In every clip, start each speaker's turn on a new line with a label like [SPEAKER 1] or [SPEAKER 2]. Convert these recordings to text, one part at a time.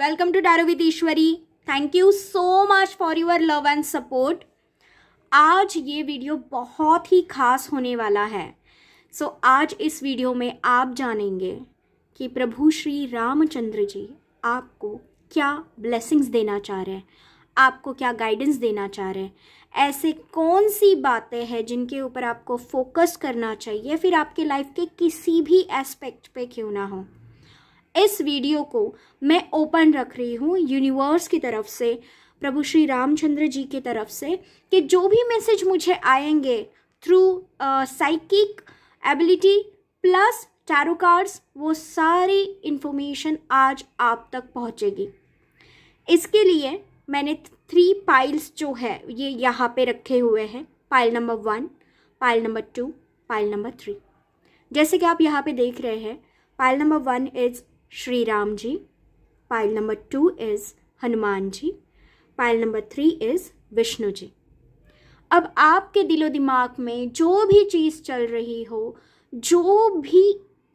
[SPEAKER 1] Welcome to Daro with Ishwari thank you so much for your love and support आज ये video बहुत ही खास होने वाला है सो so, आज इस वीडियो में आप जानेंगे कि प्रभु श्री रामचंद्र जी आपको क्या ब्लेसिंग्स देना चाह रहे हैं आपको क्या गाइडेंस देना चाह रहे हैं ऐसे कौन सी बातें हैं जिनके ऊपर आपको फोकस करना चाहिए फिर आपके लाइफ के किसी भी एस्पेक्ट पे क्यों ना हो इस वीडियो को मैं ओपन रख रही हूँ यूनिवर्स की तरफ से प्रभु श्री रामचंद्र जी की तरफ से कि जो भी मैसेज मुझे आएंगे through psychic ability plus tarot cards वो सारी इन्फॉर्मेशन आज आप तक पहुँचेगी इसके लिए मैंने थ्री पाइल्स जो है ये यहाँ पे रखे हुए हैं pile number one pile number two pile number three जैसे कि आप यहाँ पे देख रहे हैं pile number one is Shri Ram ji. Pile number two is Hanuman ji. Pile number three is Vishnu ji. अब आपके दिलो दिमाग में जो भी चीज़ चल रही हो जो भी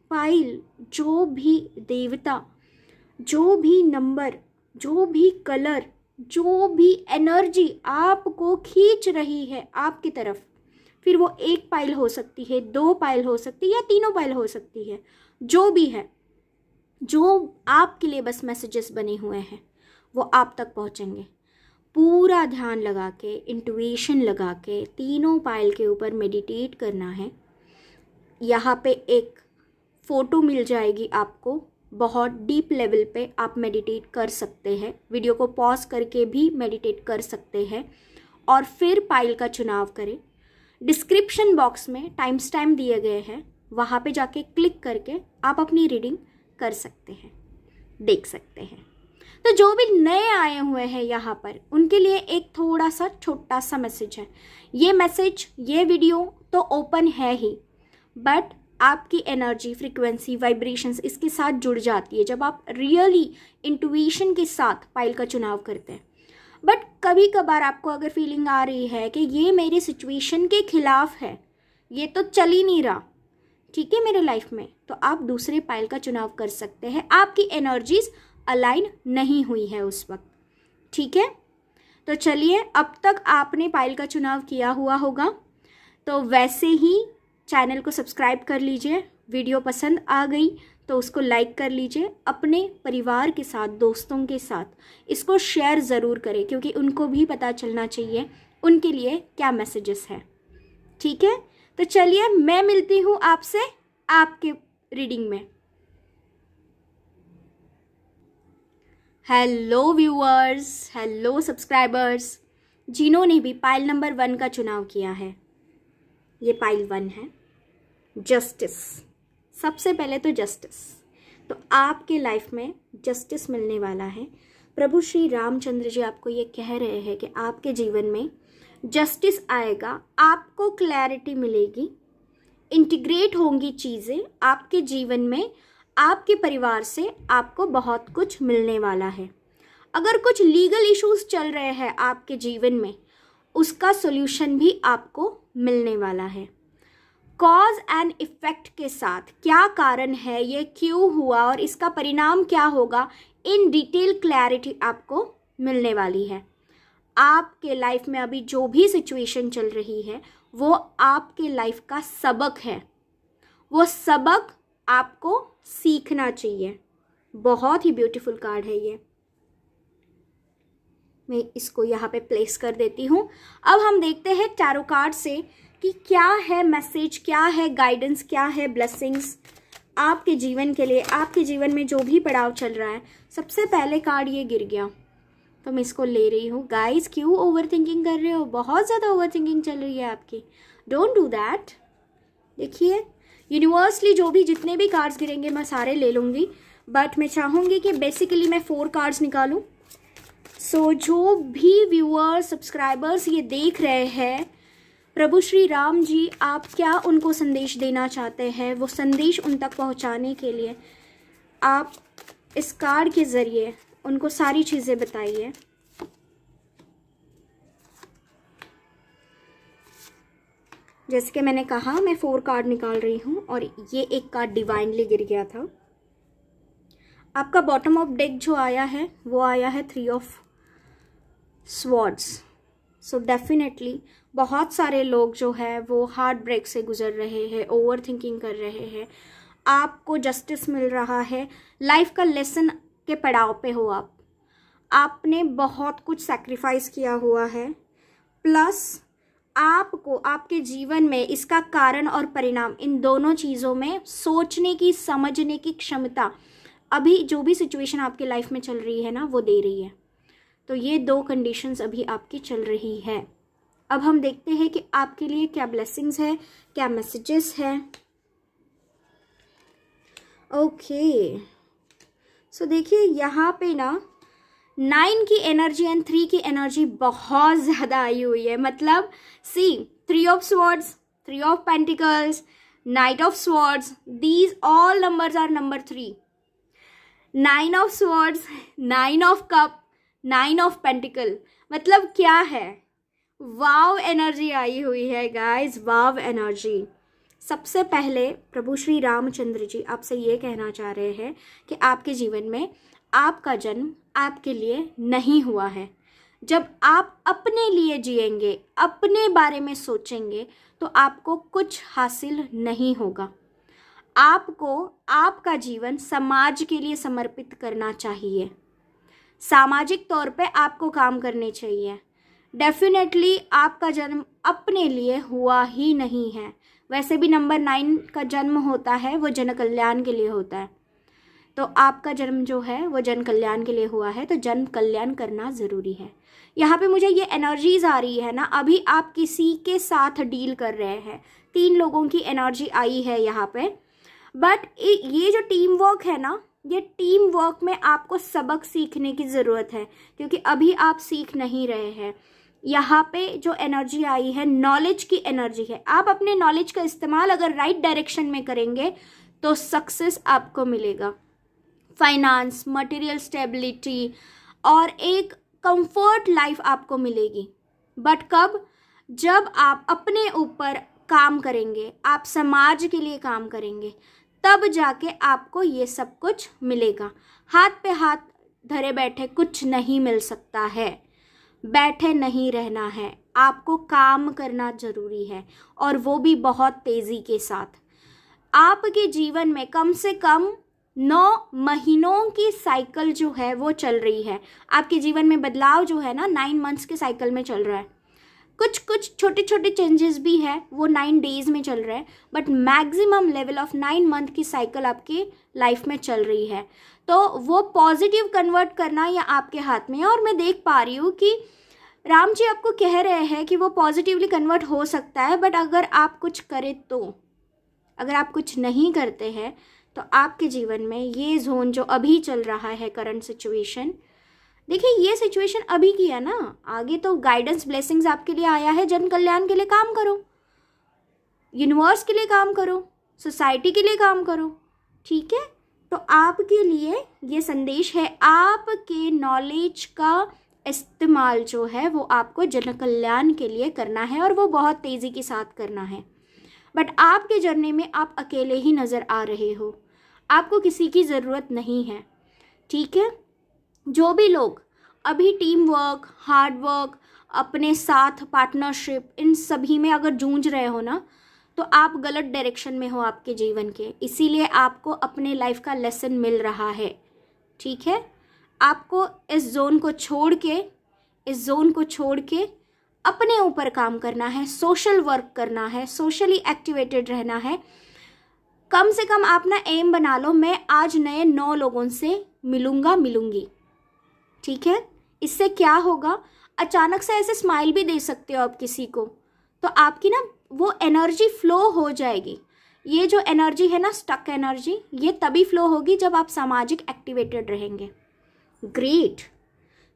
[SPEAKER 1] पाइल जो भी देवता जो भी नंबर जो भी कलर जो भी एनर्जी आपको खींच रही है आपकी तरफ फिर वो एक पाइल हो सकती है दो पाइल हो सकती है या तीनों पाइल हो सकती है जो भी है जो आपके लिए बस मैसेजेस बने हुए हैं वो आप तक पहुँचेंगे पूरा ध्यान लगा के इंटुएशन लगा के तीनों पाइल के ऊपर मेडिटेट करना है यहाँ पे एक फ़ोटो मिल जाएगी आपको बहुत डीप लेवल पे आप मेडिटेट कर सकते हैं वीडियो को पॉज करके भी मेडिटेट कर सकते हैं और फिर पाइल का चुनाव करें डिस्क्रिप्शन बॉक्स में टाइम्स टाइम दिए गए हैं वहाँ पे जाके क्लिक करके आप अपनी रीडिंग कर सकते हैं देख सकते हैं तो जो भी नए आए हुए हैं यहाँ पर उनके लिए एक थोड़ा सा छोटा सा मैसेज है ये मैसेज ये वीडियो तो ओपन है ही बट आपकी एनर्जी फ्रिक्वेंसी वाइब्रेशंस इसके साथ जुड़ जाती है जब आप रियली इंटुएशन के साथ पाइल का चुनाव करते हैं बट कभी कभार आपको अगर फीलिंग आ रही है कि ये मेरी सिचुएशन के खिलाफ है ये तो चल ही नहीं रहा ठीक है मेरे लाइफ में तो आप दूसरे पाइल का चुनाव कर सकते हैं आपकी एनर्जीज अलाइन नहीं हुई है उस वक्त ठीक है तो चलिए अब तक आपने पाइल का चुनाव किया हुआ होगा तो वैसे ही चैनल को सब्सक्राइब कर लीजिए वीडियो पसंद आ गई तो उसको लाइक कर लीजिए अपने परिवार के साथ दोस्तों के साथ इसको शेयर ज़रूर करें क्योंकि उनको भी पता चलना चाहिए उनके लिए क्या मैसेजेस हैं ठीक है तो चलिए मैं मिलती हूँ आपसे आपके रीडिंग में हेलो व्यूअर्स हेलो सब्सक्राइबर्स जिन्होंने भी पाइल नंबर वन का चुनाव किया है ये पाइल वन है जस्टिस सबसे पहले तो जस्टिस तो आपके लाइफ में जस्टिस मिलने वाला है प्रभु श्री रामचंद्र जी आपको ये कह रहे हैं कि आपके जीवन में जस्टिस आएगा आपको क्लैरिटी मिलेगी इंटीग्रेट होंगी चीज़ें आपके जीवन में आपके परिवार से आपको बहुत कुछ मिलने वाला है अगर कुछ लीगल इश्यूज चल रहे हैं आपके जीवन में उसका सोल्यूशन भी आपको मिलने वाला है कॉज एंड इफ़ेक्ट के साथ क्या कारण है ये क्यों हुआ और इसका परिणाम क्या होगा इन डिटेल क्लैरिटी आपको मिलने वाली है आपके लाइफ में अभी जो भी सिचुएशन चल रही है वो आपके लाइफ का सबक है वो सबक आपको सीखना चाहिए बहुत ही ब्यूटीफुल कार्ड है ये मैं इसको यहाँ पे प्लेस कर देती हूँ अब हम देखते हैं टैरो कार्ड से कि क्या है मैसेज क्या है गाइडेंस क्या है ब्लेसिंग्स आपके जीवन के लिए आपके जीवन में जो भी पड़ाव चल रहा है सबसे पहले कार्ड ये गिर गया तो मैं इसको ले रही हूँ गाइस क्यों ओवर थिंकिंग कर रहे हो बहुत ज़्यादा ओवर थिंकिंग चल रही है आपकी डोंट डू दैट देखिए यूनिवर्सली जो भी जितने भी कार्ड्स गिरेंगे मैं सारे ले लूँगी बट मैं चाहूँगी कि बेसिकली मैं फ़ोर कार्ड्स निकालूँ सो so, जो भी व्यूअर्स सब्सक्राइबर्स ये देख रहे हैं प्रभु श्री राम जी आप क्या उनको संदेश देना चाहते हैं वो संदेश उन तक पहुंचाने के लिए आप इस कार्ड के ज़रिए उनको सारी चीज़ें बताइए जैसे कि मैंने कहा मैं फोर कार्ड निकाल रही हूँ और ये एक कार्ड डिवाइनली गिर गया था आपका बॉटम ऑफ डेक जो आया है वो आया है three of swords so definitely बहुत सारे लोग जो है वो हार्ट ब्रेक से गुजर रहे हैं ओवर थिंकिंग कर रहे हैं आपको जस्टिस मिल रहा है लाइफ का लेसन के पड़ाव पे हो आप आपने बहुत कुछ सेक्रीफाइस किया हुआ है प्लस आपको आपके जीवन में इसका कारण और परिणाम इन दोनों चीज़ों में सोचने की समझने की क्षमता अभी जो भी सिचुएशन आपके लाइफ में चल रही है ना वो दे रही है तो ये दो कंडीशंस अभी आपकी चल रही है अब हम देखते हैं कि आपके लिए क्या ब्लेसिंग्स है क्या मैसेजेस है ओके okay. सो देखिए यहाँ पे ना नाइन की एनर्जी एंड थ्री की एनर्जी बहुत ज़्यादा आई हुई है मतलब see three of swords three of pentacles knight of swords these all numbers are number three nine of swords nine of cup nine of pentacle मतलब क्या है वाव एनर्जी आई हुई है गाइस वाव एनर्जी सबसे पहले प्रभु श्री रामचंद्र जी आपसे ये कहना चाह रहे हैं कि आपके जीवन में आपका जन्म आपके लिए नहीं हुआ है जब आप अपने लिए जिएंगे अपने बारे में सोचेंगे तो आपको कुछ हासिल नहीं होगा आपको आपका जीवन समाज के लिए समर्पित करना चाहिए सामाजिक तौर पे आपको काम करने चाहिए डेफिनेटली आपका जन्म अपने लिए हुआ ही नहीं है वैसे भी नंबर नाइन का जन्म होता है वो जन कल्याण के लिए होता है तो आपका जन्म जो है वो जन कल्याण के लिए हुआ है तो जन कल्याण करना ज़रूरी है यहाँ पे मुझे ये एनर्जीज आ रही है ना अभी आप किसी के साथ डील कर रहे हैं तीन लोगों की एनर्जी आई है यहाँ पे बट ये जो टीम वर्क है ना ये टीम वर्क में आपको सबक सीखने की ज़रूरत है क्योंकि अभी आप सीख नहीं रहे हैं यहाँ पे जो एनर्जी आई है नॉलेज की एनर्जी है आप अपने नॉलेज का इस्तेमाल अगर राइट डायरेक्शन में करेंगे तो सक्सेस आपको मिलेगा फाइनेंस मटेरियल स्टेबिलिटी और एक कंफर्ट लाइफ आपको मिलेगी बट कब जब आप अपने ऊपर काम करेंगे आप समाज के लिए काम करेंगे तब जाके आपको ये सब कुछ मिलेगा हाथ पे हाथ धरे बैठे कुछ नहीं मिल सकता है बैठे नहीं रहना है आपको काम करना ज़रूरी है और वो भी बहुत तेज़ी के साथ आपके जीवन में कम से कम नौ महीनों की साइकिल जो है वो चल रही है आपके जीवन में बदलाव जो है ना नाइन मंथ्स के साइकिल में चल रहा है कुछ कुछ छोटे छोटे चेंजेस भी है वो नाइन डेज में चल रहे हैं but maximum level of nine month की साइकिल आपके लाइफ में चल रही है तो वो पॉजिटिव कन्वर्ट करना ये आपके हाथ में है और मैं देख पा रही हूँ कि राम जी आपको कह रहे हैं कि वो पॉजिटिवली कन्वर्ट हो सकता है बट अगर आप कुछ करें तो अगर आप कुछ नहीं करते हैं तो आपके जीवन में ये जोन जो अभी चल रहा है करंट सिचुएशन देखिए ये सिचुएशन अभी की है ना आगे तो गाइडेंस ब्लेसिंग्स आपके लिए आया है जन कल्याण के लिए काम करो यूनिवर्स के लिए काम करो सोसाइटी के लिए काम करो ठीक है तो आपके लिए ये संदेश है आपके नॉलेज का इस्तेमाल जो है वो आपको जन कल्याण के लिए करना है और वो बहुत तेज़ी के साथ करना है बट आपके जर्नी में आप अकेले ही नज़र आ रहे हो आपको किसी की ज़रूरत नहीं है ठीक है जो भी लोग अभी टीम वर्क हार्ड वर्क अपने साथ पार्टनरशिप इन सभी में अगर जूझ रहे हो ना तो आप गलत डायरेक्शन में हो आपके जीवन के इसीलिए आपको अपने लाइफ का लेसन मिल रहा है ठीक है आपको इस जोन को छोड़ के इस जोन को छोड़ के अपने ऊपर काम करना है सोशल वर्क करना है सोशली एक्टिवेटेड रहना है कम से कम आप ना एम बना लो मैं आज नए नौ लोगों से मिलूँगा मिलूँगी ठीक है इससे क्या होगा अचानक से ऐसे स्माइल भी दे सकते हो आप किसी को तो आपकी ना वो एनर्जी फ्लो हो जाएगी ये जो एनर्जी है ना स्टक एनर्जी ये तभी फ्लो होगी जब आप सामाजिक एक्टिवेटेड रहेंगे ग्रेट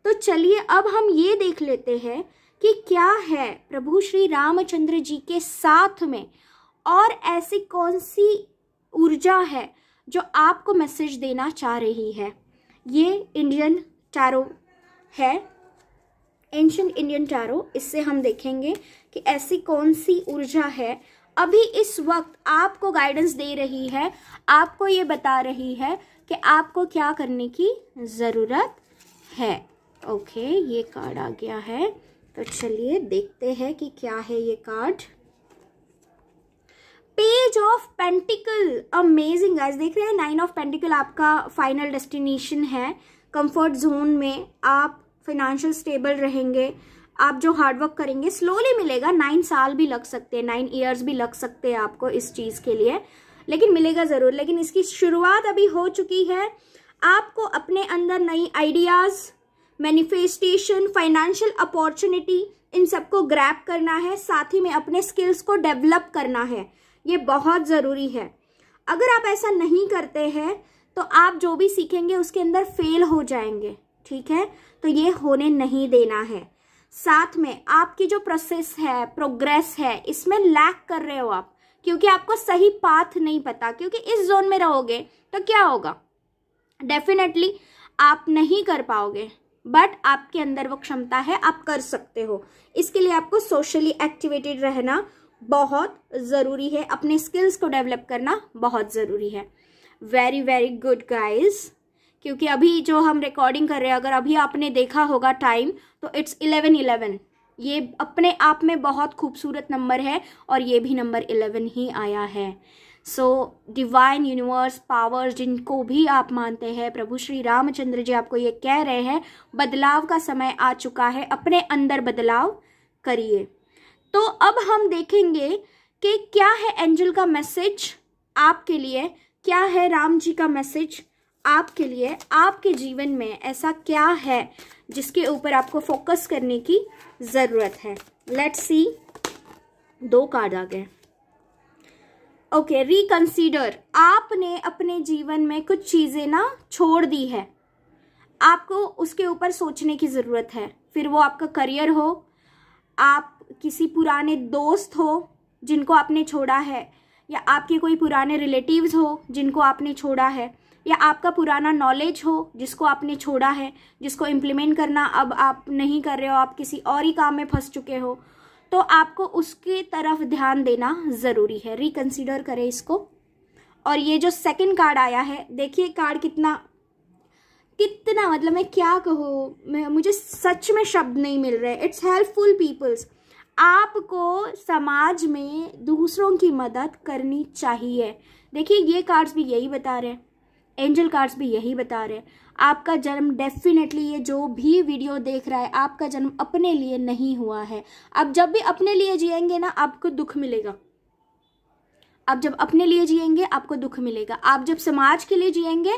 [SPEAKER 1] तो चलिए अब हम ये देख लेते हैं कि क्या है प्रभु श्री रामचंद्र जी के साथ में और ऐसी कौन सी ऊर्जा है जो आपको मैसेज देना चाह रही है ये इंडियन टैरो है एंशंट इंडियन टैरो इससे हम देखेंगे कि ऐसी कौन सी ऊर्जा है अभी इस वक्त आपको गाइडेंस दे रही है आपको ये बता रही है कि आपको क्या करने की ज़रूरत है ओके ये कार्ड आ गया है तो चलिए देखते हैं कि क्या है ये card page of pentacle amazing guys देख रहे हैं नाइन ऑफ पेंटिकल आपका फाइनल डेस्टिनेशन है कंफर्ट जोन में आप फाइनेंशियल स्टेबल रहेंगे आप जो हार्डवर्क करेंगे स्लोली मिलेगा नाइन साल भी लग सकते हैं नाइन ईयर्स भी लग सकते हैं आपको इस चीज़ के लिए लेकिन मिलेगा ज़रूर लेकिन इसकी शुरुआत अभी हो चुकी है आपको अपने अंदर नई आइडियाज़ मैनिफेस्टेशन फाइनेंशियल अपॉर्चुनिटी इन सबको ग्रैप करना है साथ ही में अपने स्किल्स को डेवलप करना है ये बहुत ज़रूरी है अगर आप ऐसा नहीं करते हैं तो आप जो भी सीखेंगे उसके अंदर फेल हो जाएंगे ठीक है तो ये होने नहीं देना है साथ में आपकी जो प्रोसेस है प्रोग्रेस है इसमें लैक कर रहे हो आप क्योंकि आपको सही पाथ नहीं पता क्योंकि इस जोन में रहोगे तो क्या होगा डेफिनेटली आप नहीं कर पाओगे बट आपके अंदर वो क्षमता है आप कर सकते हो इसके लिए आपको सोशली एक्टिवेटेड रहना बहुत ज़रूरी है अपने स्किल्स को डेवलप करना बहुत ज़रूरी है वेरी वेरी गुड गाइज क्योंकि अभी जो हम रिकॉर्डिंग कर रहे हैं अगर अभी आपने देखा होगा टाइम तो इट्स इलेवन इलेवन ये अपने आप में बहुत खूबसूरत नंबर है और ये भी नंबर इलेवन ही आया है सो डिवाइन यूनिवर्स पावर्स जिनको भी आप मानते हैं प्रभु श्री रामचंद्र जी आपको ये कह रहे हैं बदलाव का समय आ चुका है अपने अंदर बदलाव करिए तो अब हम देखेंगे कि क्या है एंजल का मैसेज आपके लिए क्या है राम जी का मैसेज आपके लिए आपके जीवन में ऐसा क्या है जिसके ऊपर आपको फोकस करने की ज़रूरत है लेट सी दो कार्ड आ गए ओके रिकंसीडर आपने अपने जीवन में कुछ चीज़ें ना छोड़ दी है आपको उसके ऊपर सोचने की ज़रूरत है फिर वो आपका करियर हो आप किसी पुराने दोस्त हो जिनको आपने छोड़ा है या आपके कोई पुराने रिलेटिव्स हो जिनको आपने छोड़ा है या आपका पुराना नॉलेज हो जिसको आपने छोड़ा है जिसको इम्प्लीमेंट करना अब आप नहीं कर रहे हो आप किसी और ही काम में फंस चुके हो तो आपको उसकी तरफ ध्यान देना ज़रूरी है रिकन्सिडर करें इसको और ये जो सेकंड कार्ड आया है देखिए कार्ड कितना कितना मतलब मैं क्या कहूँ मैं मुझे सच में शब्द नहीं मिल रहे इट्स हेल्पफुल पीपल्स आपको समाज में दूसरों की मदद करनी चाहिए देखिए ये कार्ड्स भी यही बता रहे हैं एंजल कार्ड्स भी यही बता रहे हैं आपका जन्म डेफिनेटली ये जो भी वीडियो देख रहा है आपका जन्म अपने लिए नहीं हुआ है आप जब भी अपने लिए जिएंगे ना आपको दुख मिलेगा आप जब अपने लिए जिएंगे आपको दुख मिलेगा आप जब समाज के लिए जिएंगे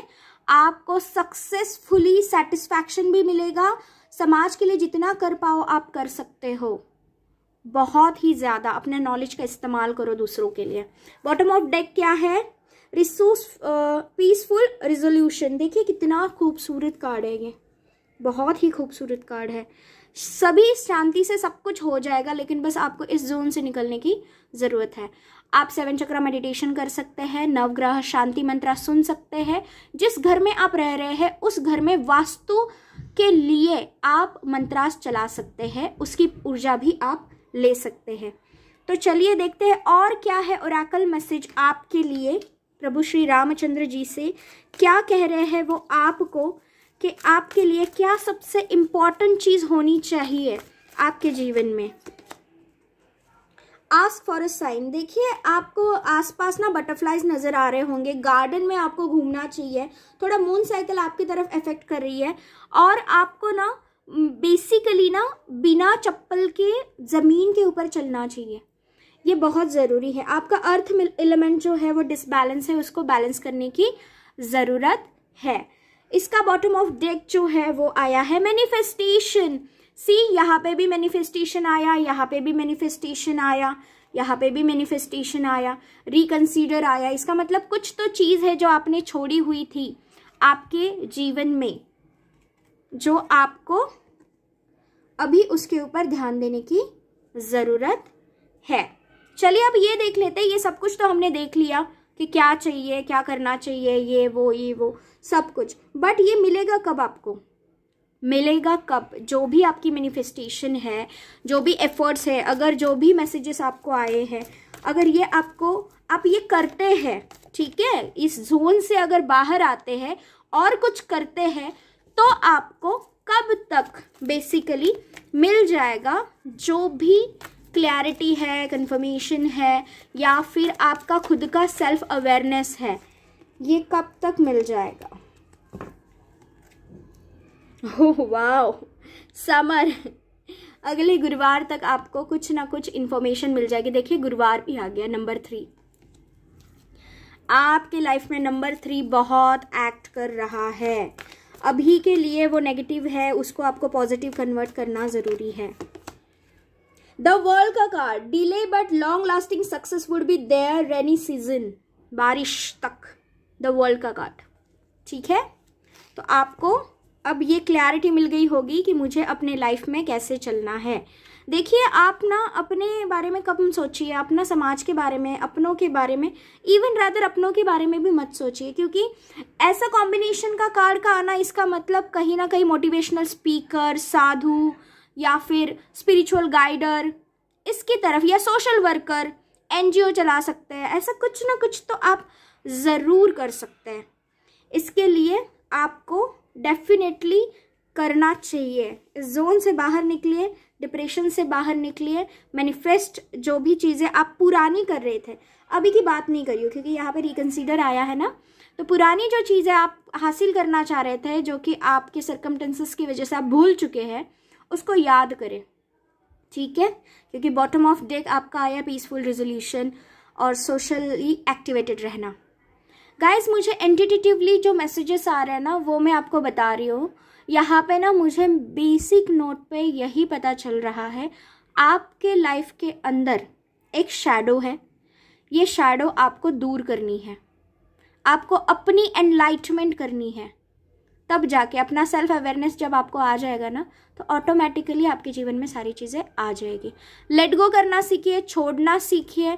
[SPEAKER 1] आपको सक्सेसफुली सेटिस्फैक्शन भी मिलेगा समाज के लिए जितना कर पाओ आप कर सकते हो बहुत ही ज़्यादा अपने नॉलेज का इस्तेमाल करो दूसरों के लिए बॉटम ऑफ डेक क्या है रिसोर्स पीसफुल रिजोल्यूशन देखिए कितना खूबसूरत कार्ड है ये बहुत ही खूबसूरत कार्ड है सभी शांति से सब कुछ हो जाएगा लेकिन बस आपको इस जोन से निकलने की ज़रूरत है आप सेवन चक्र मेडिटेशन कर सकते हैं नवग्रह शांति मंत्रा सुन सकते हैं जिस घर में आप रह रहे हैं उस घर में वास्तु के लिए आप मंत्रास चला सकते हैं उसकी ऊर्जा भी आप ले सकते हैं तो चलिए देखते हैं और क्या है ओराकल मैसेज आपके लिए प्रभु श्री रामचंद्र जी से क्या कह रहे हैं वो आपको कि आपके लिए क्या सबसे इम्पॉर्टेंट चीज़ होनी चाहिए आपके जीवन में आस फॉर अ साइन देखिए आपको आसपास ना बटरफ्लाइज नज़र आ रहे होंगे गार्डन में आपको घूमना चाहिए थोड़ा मून साइकिल आपकी तरफ इफेक्ट कर रही है और आपको ना बेसिकली ना बिना चप्पल के ज़मीन के ऊपर चलना चाहिए ये बहुत ज़रूरी है आपका अर्थ एलिमेंट जो है वो डिसबैलेंस है उसको बैलेंस करने की ज़रूरत है इसका बॉटम ऑफ डेक जो है वो आया है मैनिफेस्टेशन सी यहाँ पे भी मैनिफेस्टेशन आया यहाँ पे भी मैनिफेस्टेशन आया यहाँ पे भी मैनिफेस्टेशन आया रिकन्सीडर आया इसका मतलब कुछ तो चीज़ है जो आपने छोड़ी हुई थी आपके जीवन में जो आपको अभी उसके ऊपर ध्यान देने की ज़रूरत है चलिए अब ये देख लेते हैं ये सब कुछ तो हमने देख लिया कि क्या चाहिए क्या करना चाहिए ये वो ये वो सब कुछ बट ये मिलेगा कब आपको मिलेगा कब जो भी आपकी मैनिफेस्टेशन है जो भी एफर्ट्स है अगर जो भी मैसेजेस आपको आए हैं अगर ये आपको आप ये करते हैं ठीक है इस जोन से अगर बाहर आते हैं और कुछ करते हैं तो आपको कब तक बेसिकली मिल जाएगा जो भी क्लैरिटी है कन्फर्मेशन है या फिर आपका खुद का सेल्फ अवेयरनेस है ये कब तक मिल जाएगा ओह वाह समर अगले गुरुवार तक आपको कुछ ना कुछ इन्फॉर्मेशन मिल जाएगी देखिए गुरुवार भी आ गया नंबर थ्री आपके लाइफ में नंबर थ्री बहुत एक्ट कर रहा है अभी के लिए वो नेगेटिव है उसको आपको पॉजिटिव कन्वर्ट करना ज़रूरी है द वर्ल्ड का card delay but long lasting success would be there rainy season बारिश तक द वर्ल्ड का कार्ड ठीक है तो आपको अब ये क्लैरिटी मिल गई होगी कि मुझे अपने लाइफ में कैसे चलना है देखिए आप ना अपने बारे में कम सोचिए अपना समाज के बारे में अपनों के बारे में इवन रादर अपनों के बारे में भी मत सोचिए क्योंकि ऐसा कॉम्बिनेशन का कार्ड का आना इसका मतलब कहीं ना कहीं मोटिवेशनल स्पीकर साधु या फिर स्पिरिचुअल गाइडर इसकी तरफ या सोशल वर्कर एनजीओ चला सकते हैं ऐसा कुछ ना कुछ तो आप ज़रूर कर सकते हैं इसके लिए आपको डेफिनेटली करना चाहिए इस जोन से बाहर निकलिए डिप्रेशन से बाहर निकलिए मैनिफेस्ट जो भी चीज़ें आप पुरानी कर रहे थे अभी की बात नहीं करी क्योंकि यहाँ पे रिकन्सिडर आया है ना तो पुरानी जो चीज़ें आप हासिल करना चाह रहे थे जो कि आपके सरकमटेंसेस की वजह से आप भूल चुके हैं उसको याद करें ठीक है क्योंकि बॉटम ऑफ डेक आपका आया पीसफुल रेजोल्यूशन और सोशली एक्टिवेटेड रहना गाइज मुझे एंटीटेटिवली जो मैसेजेस आ रहे हैं ना वो मैं आपको बता रही हूँ यहाँ पे ना मुझे बेसिक नोट पे यही पता चल रहा है आपके लाइफ के अंदर एक शैडो है ये शैडो आपको दूर करनी है आपको अपनी एनलाइटमेंट करनी है तब जाके अपना सेल्फ अवेयरनेस जब आपको आ जाएगा ना तो ऑटोमेटिकली आपके जीवन में सारी चीज़ें आ जाएगी लेट गो करना सीखिए छोड़ना सीखिए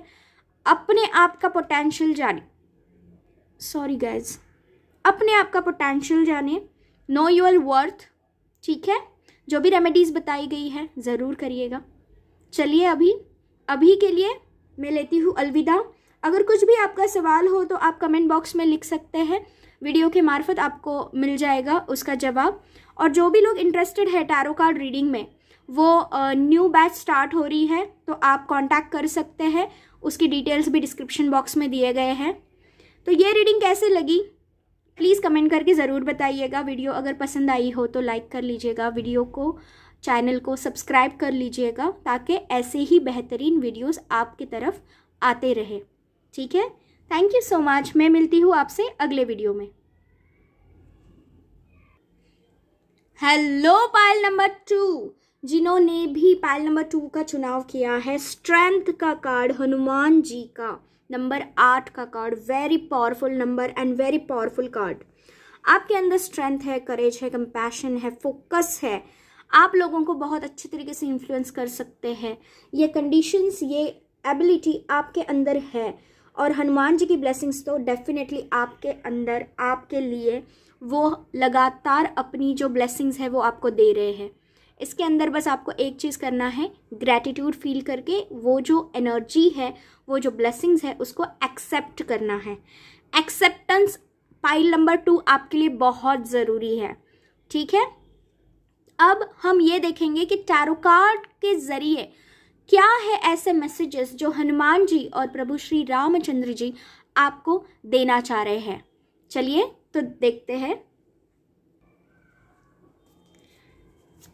[SPEAKER 1] अपने आप का पोटेंशियल जाने सॉरी गाइज अपने आप का पोटेंशियल जाने नो यूर वर्थ ठीक है जो भी रेमेडीज़ बताई गई है ज़रूर करिएगा चलिए अभी अभी के लिए मैं लेती हूँ अलविदा अगर कुछ भी आपका सवाल हो तो आप कमेंट बॉक्स में लिख सकते हैं वीडियो के मार्फत आपको मिल जाएगा उसका जवाब और जो भी लोग इंटरेस्टेड है टैरो कार्ड रीडिंग में वो न्यू बैच स्टार्ट हो रही है तो आप कांटेक्ट कर सकते हैं उसकी डिटेल्स भी डिस्क्रिप्शन बॉक्स में दिए गए हैं तो ये रीडिंग कैसे लगी प्लीज़ कमेंट करके ज़रूर बताइएगा वीडियो अगर पसंद आई हो तो लाइक कर लीजिएगा वीडियो को चैनल को सब्सक्राइब कर लीजिएगा ताकि ऐसे ही बेहतरीन वीडियोस आपकी तरफ आते रहे ठीक है थैंक यू सो मच मैं मिलती हूँ आपसे अगले वीडियो में हेलो पायल नंबर टू जिन्होंने भी पायल नंबर टू का चुनाव किया है स्ट्रेंथ का कार्ड हनुमान जी का नंबर आठ का card very powerful number and very powerful card आपके अंदर स्ट्रेंथ है करेज है कंपैशन है फोकस है आप लोगों को बहुत अच्छे तरीके से इन्फ्लुएंस कर सकते हैं ये कंडीशंस ये एबिलिटी आपके अंदर है और हनुमान जी की ब्लेसिंग्स तो डेफिनेटली आपके अंदर आपके लिए वो लगातार अपनी जो ब्लेसिंग्स है वो आपको दे रहे हैं इसके अंदर बस आपको एक चीज़ करना है ग्रैटिट्यूड फील करके वो जो एनर्जी है वो जो ब्लेसिंग्स है उसको एक्सेप्ट करना है एक्सेप्टेंस पाइल नंबर टू आपके लिए बहुत ज़रूरी है ठीक है अब हम ये देखेंगे कि टैरोकार्ड के ज़रिए क्या है ऐसे मैसेजेस जो हनुमान जी और प्रभु श्री रामचंद्र जी आपको देना चाह रहे हैं चलिए तो देखते हैं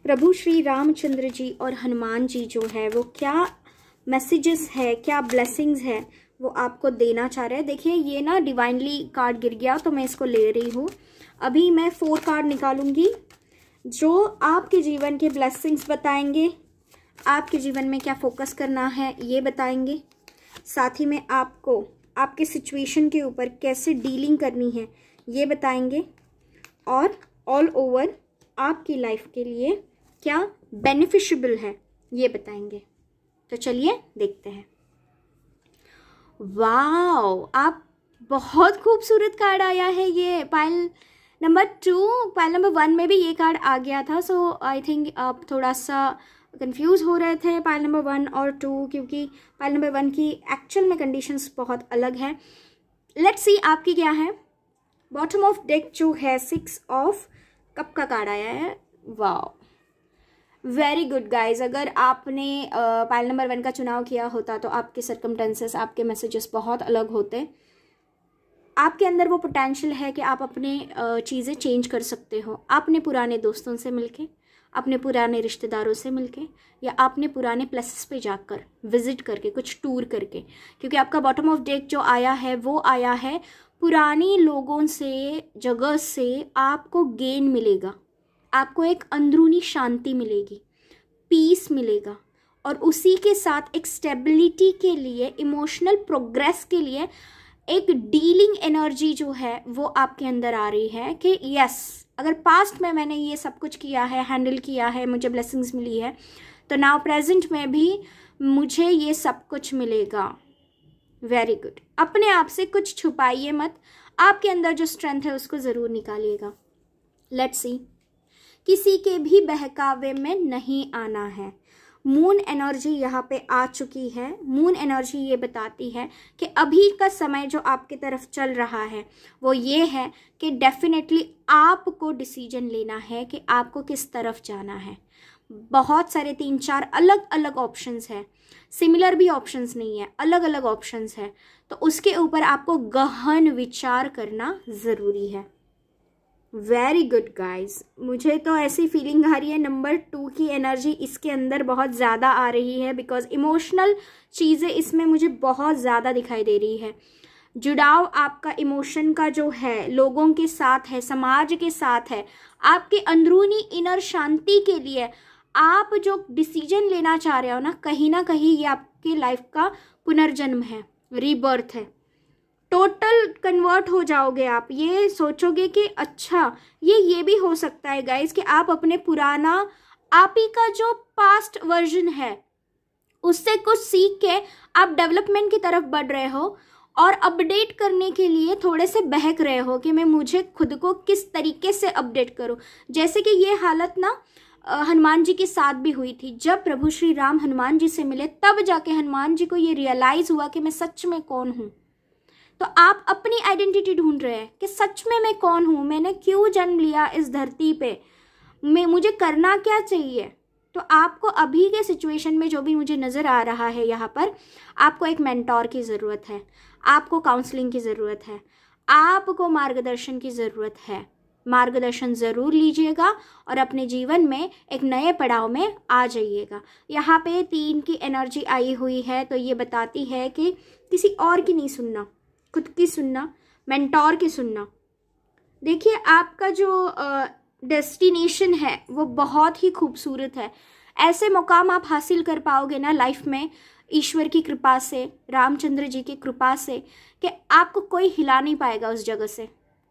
[SPEAKER 1] प्रभु श्री रामचंद्र जी और हनुमान जी जो है वो क्या मैसेजेस है क्या ब्लेसिंग्स है वो आपको देना चाह रहे हैं देखिए ये ना डिवाइनली कार्ड गिर गया तो मैं इसको ले रही हूँ अभी मैं फोर कार्ड निकालूंगी जो आपके जीवन के ब्लेसिंग्स बताएंगे आपके जीवन में क्या फोकस करना है ये बताएंगे साथ ही में आपको आपके सिचुएशन के ऊपर कैसे डीलिंग करनी है ये बताएंगे और ऑल ओवर आपकी लाइफ के लिए क्या बेनिफिशबल है ये बताएंगे तो चलिए देखते हैं वाओ आप बहुत खूबसूरत कार्ड आया है ये pile number two pile number one में भी ये कार्ड आ गया था सो आई थिंक आप थोड़ा सा कंफ्यूज हो रहे थे पाइल नंबर वन और टू क्योंकि पाइल नंबर वन की एक्चुअल में कंडीशंस बहुत अलग हैं लेट्स सी आपकी क्या है बॉटम ऑफ डेक जो है सिक्स ऑफ कप का कार्ड आया है वाओ वेरी गुड गाइज अगर आपने पाइल नंबर वन का चुनाव किया होता तो आपके सर्कमटेंसेस आपके मैसेजेस बहुत अलग होते आपके अंदर वो पोटेंशियल है कि आप अपने चीज़ें चेंज कर सकते हो आपने पुराने दोस्तों से मिलके अपने पुराने रिश्तेदारों से मिलके या आपने पुराने प्लेसेस पे जाकर विज़िट करके कुछ टूर करके क्योंकि आपका बॉटम ऑफ डेक जो आया है वो आया है पुरानी लोगों से जगह से आपको गेन मिलेगा आपको एक अंदरूनी शांति मिलेगी पीस मिलेगा और उसी के साथ एक स्टेबिलिटी के लिए इमोशनल प्रोग्रेस के लिए एक डीलिंग एनर्जी जो है वो आपके अंदर आ रही है कि यस अगर पास्ट में मैंने ये सब कुछ किया है हैंडल किया है मुझे ब्लेसिंग्स मिली है तो नाउ प्रेजेंट में भी मुझे ये सब कुछ मिलेगा वेरी गुड अपने आप से कुछ छुपाइए मत आपके अंदर जो स्ट्रेंथ है उसको ज़रूर निकालिएगा लेट्स सी किसी के भी बहकावे में नहीं आना है मून एनर्जी यहाँ पे आ चुकी है मून एनर्जी ये बताती है कि अभी का समय जो आपकी तरफ चल रहा है वो ये है कि डेफिनेटली आपको डिसीजन लेना है कि आपको किस तरफ जाना है बहुत सारे तीन चार अलग अलग ऑप्शंस हैं सिमिलर भी ऑप्शंस नहीं है अलग अलग ऑप्शंस हैं तो उसके ऊपर आपको गहन विचार करना ज़रूरी है वेरी गुड गाइज मुझे तो ऐसी फीलिंग आ रही है नंबर टू की एनर्जी इसके अंदर बहुत ज़्यादा आ रही है बिकॉज इमोशनल चीज़ें इसमें मुझे बहुत ज़्यादा दिखाई दे रही है जुड़ाव आपका इमोशन का जो है लोगों के साथ है समाज के साथ है आपके अंदरूनी इनर शांति के लिए आप जो डिसीजन लेना चाह रहे हो ना कहीं ना कहीं ये आपके लाइफ का पुनर्जन्म है रीबर्थ है टोटल कन्वर्ट हो जाओगे आप ये सोचोगे कि अच्छा ये ये भी हो सकता है गाइज कि आप अपने पुराना आप ही का जो पास्ट वर्जन है उससे कुछ सीख के आप डेवलपमेंट की तरफ बढ़ रहे हो और अपडेट करने के लिए थोड़े से बहक रहे हो कि मैं मुझे खुद को किस तरीके से अपडेट करूं जैसे कि ये हालत ना हनुमान जी के साथ भी हुई थी जब प्रभु श्री राम हनुमान जी से मिले तब जाके हनुमान जी को ये रियलाइज़ हुआ कि मैं सच में कौन हूँ तो आप अपनी आइडेंटिटी ढूंढ रहे हैं कि सच में मैं कौन हूँ मैंने क्यों जन्म लिया इस धरती पे मैं मुझे करना क्या चाहिए तो आपको अभी के सिचुएशन में जो भी मुझे नज़र आ रहा है यहाँ पर आपको एक मेंटोर की ज़रूरत है आपको काउंसलिंग की ज़रूरत है आपको मार्गदर्शन की ज़रूरत है मार्गदर्शन ज़रूर लीजिएगा और अपने जीवन में एक नए पड़ाव में आ जाइएगा यहाँ पे तीन की एनर्जी आई हुई है तो ये बताती है कि किसी और की नहीं सुनना खुद की सुनना मेंटोर की सुनना देखिए आपका जो डेस्टिनेशन है वो बहुत ही खूबसूरत है ऐसे मुकाम आप हासिल कर पाओगे ना लाइफ में ईश्वर की कृपा से रामचंद्र जी की कृपा से कि आपको कोई हिला नहीं पाएगा उस जगह से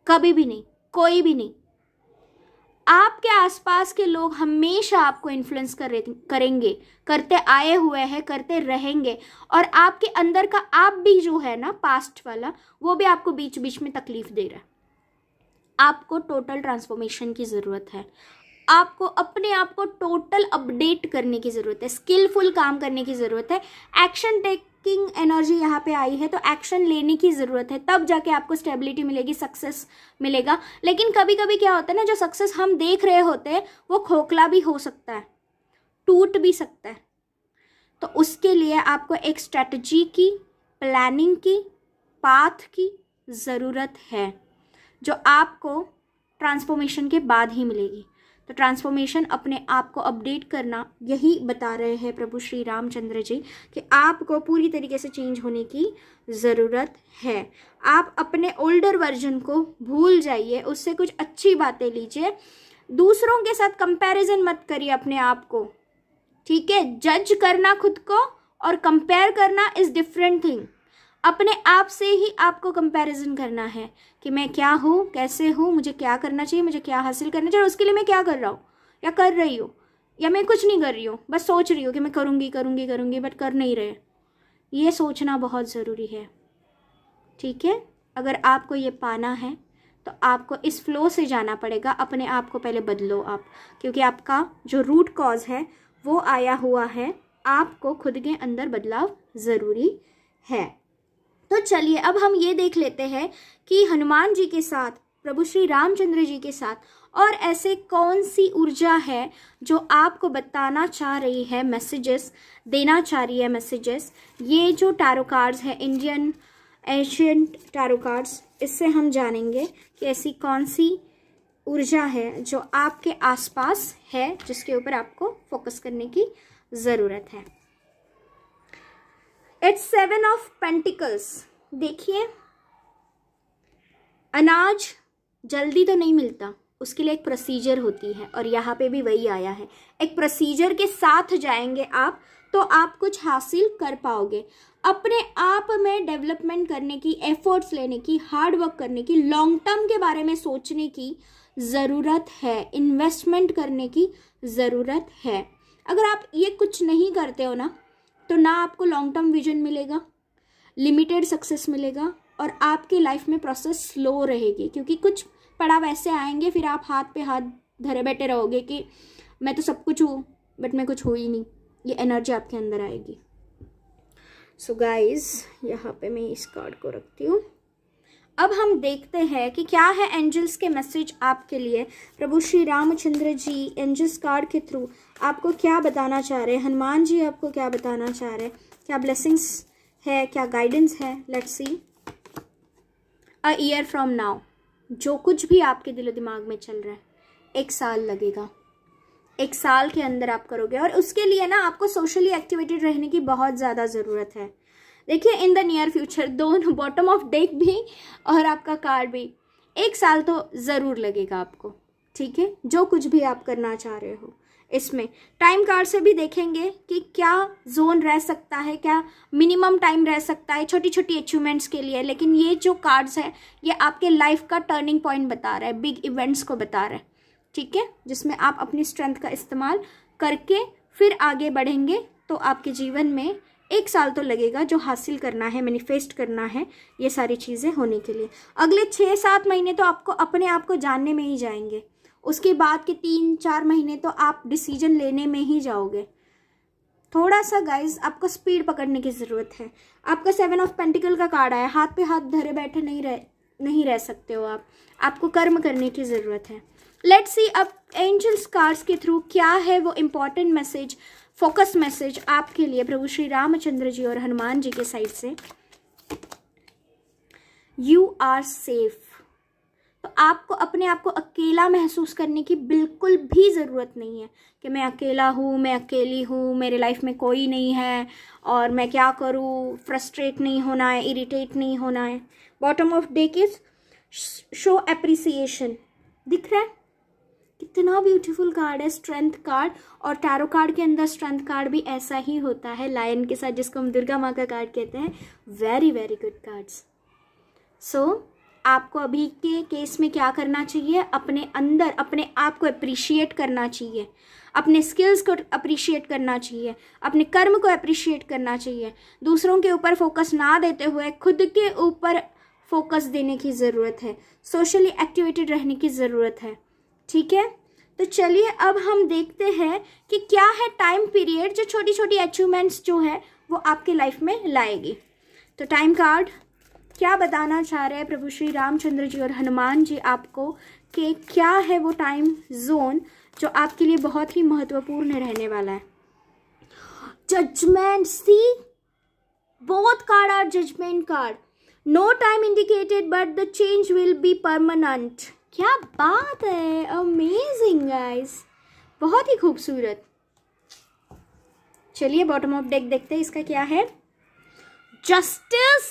[SPEAKER 1] कभी भी नहीं कोई भी नहीं आपके आसपास के लोग हमेशा आपको इन्फ्लुएंस करे करेंगे करते आए हुए हैं करते रहेंगे और आपके अंदर का आप भी जो है ना पास्ट वाला वो भी आपको बीच बीच में तकलीफ दे रहा है आपको टोटल ट्रांसफॉर्मेशन की ज़रूरत है आपको अपने आप को टोटल अपडेट करने की ज़रूरत है स्किलफुल काम करने की ज़रूरत है एक्शन टेक किंग एनर्जी यहाँ पे आई है तो एक्शन लेने की ज़रूरत है तब जाके आपको स्टेबिलिटी मिलेगी सक्सेस मिलेगा लेकिन कभी कभी क्या होता है ना जो सक्सेस हम देख रहे होते हैं वो खोखला भी हो सकता है टूट भी सकता है तो उसके लिए आपको एक स्ट्रेटजी की प्लानिंग की पाथ की ज़रूरत है जो आपको ट्रांसफॉर्मेशन के बाद ही मिलेगी तो ट्रांसफॉर्मेशन अपने आप को अपडेट करना यही बता रहे हैं प्रभु श्री रामचंद्र जी कि आपको पूरी तरीके से चेंज होने की ज़रूरत है आप अपने ओल्डर वर्जन को भूल जाइए उससे कुछ अच्छी बातें लीजिए दूसरों के साथ कंपैरिजन मत करिए अपने आप को ठीक है जज करना खुद को और कंपेयर करना इज़ डिफरेंट थिंग अपने आप से ही आपको कंपैरिजन करना है कि मैं क्या हूँ कैसे हूँ मुझे क्या करना चाहिए मुझे क्या हासिल करना चाहिए उसके लिए मैं क्या कर रहा हूँ या कर रही हूँ या मैं कुछ नहीं कर रही हूँ बस सोच रही हूँ कि मैं करूँगी करूँगी करूँगी बट कर नहीं रहे ये सोचना बहुत ज़रूरी है ठीक है अगर आपको ये पाना है तो आपको इस फ्लो से जाना पड़ेगा अपने आप को पहले बदलो आप क्योंकि आपका जो रूट कॉज है वो आया हुआ है आपको खुद के अंदर बदलाव ज़रूरी है तो चलिए अब हम ये देख लेते हैं कि हनुमान जी के साथ प्रभु श्री रामचंद्र जी के साथ और ऐसे कौन सी ऊर्जा है जो आपको बताना चाह रही है मैसेजेस देना चाह रही है मैसेजेस ये जो टैरो कार्ड्स हैं इंडियन एशियन टैरो कार्ड्स इससे हम जानेंगे कि ऐसी कौन सी ऊर्जा है जो आपके आसपास है जिसके ऊपर आपको फोकस करने की ज़रूरत है इट्स सेवन ऑफ पेंटिकल्स देखिए अनाज जल्दी तो नहीं मिलता उसके लिए एक प्रोसीजर होती है और यहाँ पे भी वही आया है एक प्रोसीजर के साथ जाएंगे आप तो आप कुछ हासिल कर पाओगे अपने आप में डेवलपमेंट करने की एफर्ट्स लेने की हार्ड वर्क करने की लॉन्ग टर्म के बारे में सोचने की ज़रूरत है इन्वेस्टमेंट करने की ज़रूरत है अगर आप ये कुछ नहीं करते हो ना तो ना आपको लॉन्ग टर्म विजन मिलेगा लिमिटेड सक्सेस मिलेगा और आपकी लाइफ में प्रोसेस स्लो रहेगी क्योंकि कुछ पड़ाव ऐसे आएंगे फिर आप हाथ पे हाथ धरे बैठे रहोगे कि मैं तो सब कुछ हूँ बट मैं कुछ हूँ ही नहीं ये एनर्जी आपके अंदर आएगी सो गाइज यहाँ पे मैं इस कार्ड को रखती हूँ अब हम देखते हैं कि क्या है एंजल्स के मैसेज आपके लिए प्रभु श्री रामचंद्र जी एंजल्स कार्ड के थ्रू आपको क्या बताना चाह रहे हैं हनुमान जी आपको क्या बताना चाह रहे हैं क्या ब्लेसिंग्स है क्या गाइडेंस है let's see a year from now जो कुछ भी आपके दिलो दिमाग में चल रहा है एक साल लगेगा एक साल के अंदर आप करोगे और उसके लिए ना आपको सोशली एक्टिवेटेड रहने की बहुत ज़्यादा ज़रूरत है देखिए इन द नियर फ्यूचर दोनों बॉटम ऑफ डेक भी और आपका कार भी एक साल तो ज़रूर लगेगा आपको ठीक है जो कुछ भी आप करना चाह रहे हो इसमें टाइम कार्ड से भी देखेंगे कि क्या जोन रह सकता है क्या मिनिमम टाइम रह सकता है छोटी छोटी अचीवमेंट्स के लिए लेकिन ये जो कार्ड्स है ये आपके लाइफ का टर्निंग पॉइंट बता रहा है बिग इवेंट्स को बता रहा है ठीक है जिसमें आप अपनी स्ट्रेंथ का इस्तेमाल करके फिर आगे बढ़ेंगे तो आपके जीवन में एक साल तो लगेगा जो हासिल करना है मैनिफेस्ट करना है ये सारी चीज़ें होने के लिए अगले छः सात महीने तो आपको अपने आप को जानने में ही जाएंगे उसके बाद के तीन चार महीने तो आप डिसीजन लेने में ही जाओगे थोड़ा सा गाइज आपको स्पीड पकड़ने की ज़रूरत है आपका सेवन ऑफ पेंटिकल का कार्ड आया हाथ पे हाथ धरे बैठे नहीं रह नहीं रह सकते हो आप आपको कर्म करने की ज़रूरत है लेट्स सी अब एंजल्स कार्ड्स के थ्रू क्या है वो इम्पॉर्टेंट मैसेज फोकस मैसेज आपके लिए प्रभु श्री रामचंद्र जी और हनुमान जी के साइड से यू आर सेफ तो आपको अपने आप को अकेला महसूस करने की बिल्कुल भी ज़रूरत नहीं है कि मैं अकेला हूँ मैं अकेली हूँ मेरे लाइफ में कोई नहीं है और मैं क्या करूँ फ्रस्ट्रेट नहीं होना है इरिटेट नहीं होना है बॉटम ऑफ डे किस शो एप्रिसिएशन दिख रहा है कितना ब्यूटीफुल कार्ड है स्ट्रेंथ कार्ड और टैरो कार्ड के अंदर स्ट्रेंथ कार्ड भी ऐसा ही होता है लायन के साथ जिसको हम दुर्गा माँ का कार्ड कहते हैं very very good cards so आपको अभी के केस में क्या करना चाहिए अपने अंदर अपने आप को अप्रिशिएट करना चाहिए अपने स्किल्स को अप्रिशिएट करना चाहिए अपने कर्म को अप्रिशिएट करना चाहिए दूसरों के ऊपर फोकस ना देते हुए खुद के ऊपर फोकस देने की ज़रूरत है सोशली एक्टिवेटेड रहने की ज़रूरत है ठीक है तो चलिए अब हम देखते हैं कि क्या है टाइम पीरियड जो छोटी छोटी अचीवमेंट्स जो है वो आपके लाइफ में लाएगी तो टाइम कार्ड क्या बताना चाह रहे हैं प्रभु श्री रामचंद्र जी और हनुमान जी आपको कि क्या है वो टाइम जोन जो आपके लिए बहुत ही महत्वपूर्ण रहने वाला है judgement see both card are judgement card no time indicated but the change will be permanent क्या बात है अमेजिंग गाइस बहुत ही खूबसूरत चलिए बॉटम ऑफ डेक देखते हैं इसका क्या है justice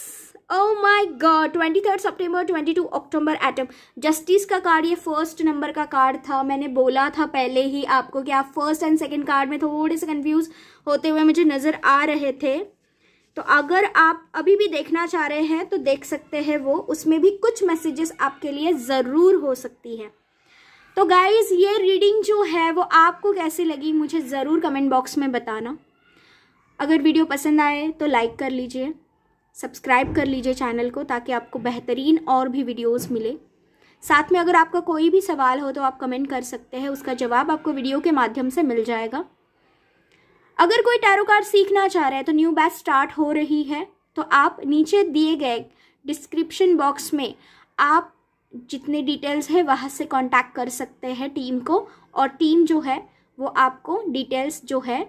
[SPEAKER 1] oh my God twenty third September twenty two October एटम जस्टिस का कार्ड ये फर्स्ट नंबर का कार्ड था मैंने बोला था पहले ही आपको कि आप फर्स्ट एंड सेकंड कार्ड में थोड़े से कंफ्यूज होते हुए मुझे नज़र आ रहे थे तो अगर आप अभी भी देखना चाह रहे हैं तो देख सकते हैं वो उसमें भी कुछ मैसेजेस आपके लिए ज़रूर हो सकती हैं तो गाइज़ ये रीडिंग जो है वो आपको कैसी लगी मुझे ज़रूर कमेंट बॉक्स में बताना अगर वीडियो पसंद आए तो लाइक कर लीजिए सब्सक्राइब कर लीजिए चैनल को ताकि आपको बेहतरीन और भी वीडियोस मिले साथ में अगर आपका कोई भी सवाल हो तो आप कमेंट कर सकते हैं उसका जवाब आपको वीडियो के माध्यम से मिल जाएगा अगर कोई टैरो कार्ड सीखना चाह रहा है तो न्यू बैच स्टार्ट हो रही है तो आप नीचे दिए गए डिस्क्रिप्शन बॉक्स में आप जितने डिटेल्स हैं वहाँ से कांटेक्ट कर सकते हैं टीम को और टीम जो है वो आपको डिटेल्स जो है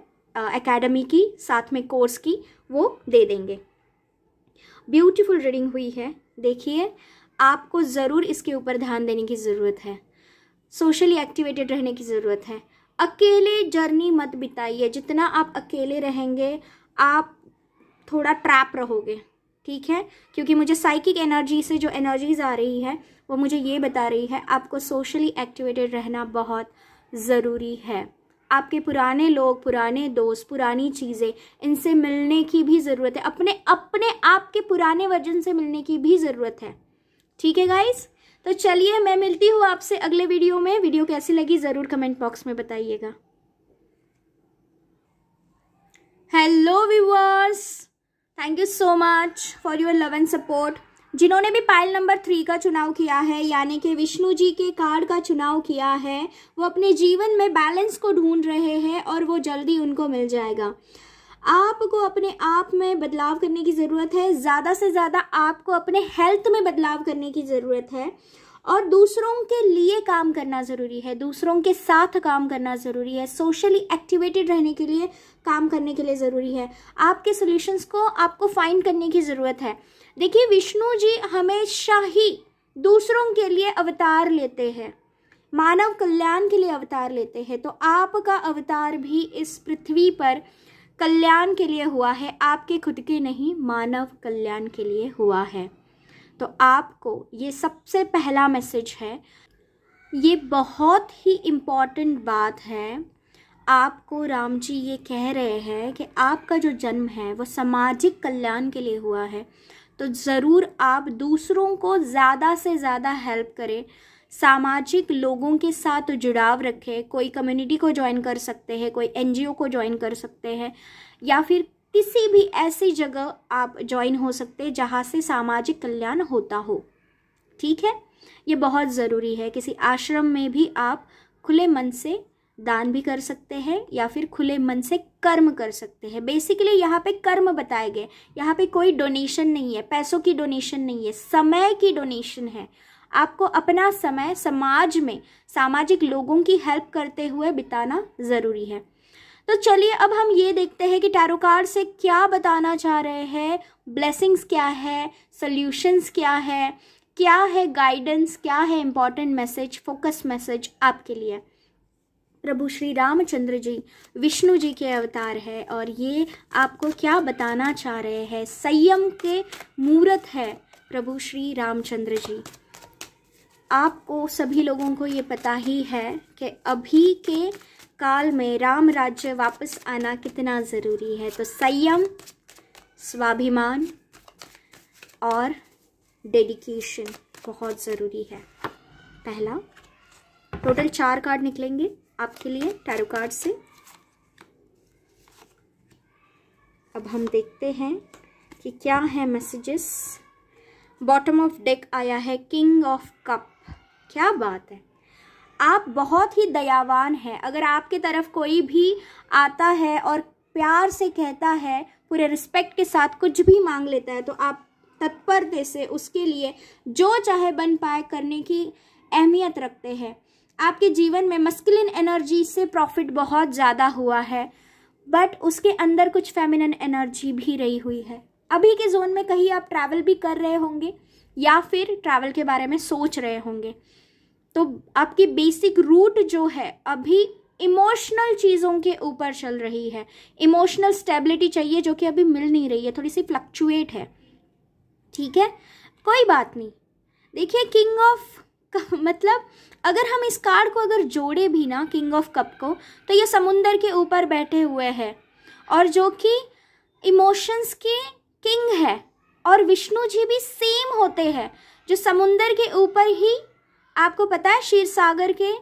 [SPEAKER 1] एकेडमी की साथ में कोर्स की वो दे देंगे ब्यूटीफुल रीडिंग हुई है देखिए आपको ज़रूर इसके ऊपर ध्यान देने की ज़रूरत है सोशली एक्टिवेटेड रहने की ज़रूरत है अकेले जर्नी मत बिताइए जितना आप अकेले रहेंगे आप थोड़ा ट्रैप रहोगे ठीक है क्योंकि मुझे साइकिक एनर्जी से जो एनर्जीज आ रही है वो मुझे ये बता रही है आपको सोशली एक्टिवेटेड रहना बहुत ज़रूरी है आपके पुराने लोग पुराने दोस्त पुरानी चीज़ें इनसे मिलने की भी ज़रूरत है अपने अपने आप के पुराने वर्जन से मिलने की भी ज़रूरत है ठीक है गाइज़ तो चलिए मैं मिलती हूँ आपसे अगले वीडियो में वीडियो कैसी लगी ज़रूर कमेंट बॉक्स में बताइएगा hello viewers thank you so much for your love and support जिन्होंने भी पाइल नंबर थ्री का चुनाव किया है यानी कि विष्णु जी के कार्ड का चुनाव किया है वो अपने जीवन में बैलेंस को ढूंढ रहे हैं और वो जल्दी उनको मिल जाएगा आपको अपने आप में बदलाव करने की ज़रूरत है ज़्यादा से ज़्यादा आपको अपने हेल्थ में बदलाव करने की ज़रूरत है और दूसरों के लिए काम करना ज़रूरी है दूसरों के साथ काम करना ज़रूरी है सोशली एक्टिवेटेड रहने के लिए काम करने के लिए ज़रूरी है आपके सॉल्यूशंस को आपको फाइंड करने की ज़रूरत है देखिए विष्णु जी हमेशा ही दूसरों के लिए अवतार लेते हैं मानव कल्याण के लिए अवतार लेते हैं तो आपका अवतार भी इस पृथ्वी पर कल्याण के लिए हुआ है आपके खुद के नहीं मानव कल्याण के लिए हुआ है तो आपको ये सबसे पहला मैसेज है ये बहुत ही इम्पॉर्टेंट बात है आपको राम जी ये कह रहे हैं कि आपका जो जन्म है वो सामाजिक कल्याण के लिए हुआ है तो ज़रूर आप दूसरों को ज़्यादा से ज़्यादा हेल्प करें सामाजिक लोगों के साथ जुड़ाव रखें कोई कम्युनिटी को ज्वाइन कर सकते हैं कोई एनजीओ को ज्वाइन कर सकते हैं या फिर किसी भी ऐसी जगह आप ज्वाइन हो सकते हैं जहाँ से सामाजिक कल्याण होता हो ठीक है ये बहुत ज़रूरी है किसी आश्रम में भी आप खुले मन से दान भी कर सकते हैं या फिर खुले मन से कर्म कर सकते हैं बेसिकली यहाँ पे कर्म बताए गए यहाँ पे कोई डोनेशन नहीं है पैसों की डोनेशन नहीं है समय की डोनेशन है आपको अपना समय समाज में सामाजिक लोगों की हेल्प करते हुए बिताना ज़रूरी है तो चलिए अब हम ये देखते हैं कि टैरोकार से क्या बताना चाह रहे हैं ब्लेसिंग्स क्या है सॉल्यूशंस क्या है क्या है गाइडेंस क्या है इम्पॉर्टेंट मैसेज फोकस मैसेज आपके लिए प्रभु श्री रामचंद्र जी विष्णु जी के अवतार है और ये आपको क्या बताना चाह रहे हैं संयम के मूर्त है प्रभु श्री रामचंद्र जी आपको सभी लोगों को ये पता ही है कि अभी के काल में राम राज्य वापस आना कितना ज़रूरी है तो संयम स्वाभिमान और डेडिकेशन बहुत ज़रूरी है पहला टोटल चार कार्ड निकलेंगे आपके लिए टैरो कार्ड से अब हम देखते हैं कि क्या है मैसेजेस बॉटम ऑफ डेक आया है किंग ऑफ कप क्या बात है आप बहुत ही दयावान हैं अगर आपके तरफ कोई भी आता है और प्यार से कहता है पूरे रिस्पेक्ट के साथ कुछ भी मांग लेता है तो आप तत्परते से उसके लिए जो चाहे बन पाए करने की अहमियत रखते हैं आपके जीवन में मस्किलिन एनर्जी से प्रॉफिट बहुत ज़्यादा हुआ है बट उसके अंदर कुछ फेमिनन एनर्जी भी रही हुई है अभी के जोन में कहीं आप ट्रैवल भी कर रहे होंगे या फिर ट्रैवल के बारे में सोच रहे होंगे तो आपकी बेसिक रूट जो है अभी इमोशनल चीज़ों के ऊपर चल रही है इमोशनल स्टेबिलिटी चाहिए जो कि अभी मिल नहीं रही है थोड़ी सी फ्लक्चुएट है ठीक है कोई बात नहीं देखिए किंग ऑफ मतलब अगर हम इस कार्ड को अगर जोड़े भी ना किंग ऑफ कप को तो ये समुंदर के ऊपर बैठे हुए हैं और जो कि इमोशंस के किंग है और विष्णु जी भी सेम होते हैं जो समुंदर के ऊपर ही आपको पता है शीर सागर के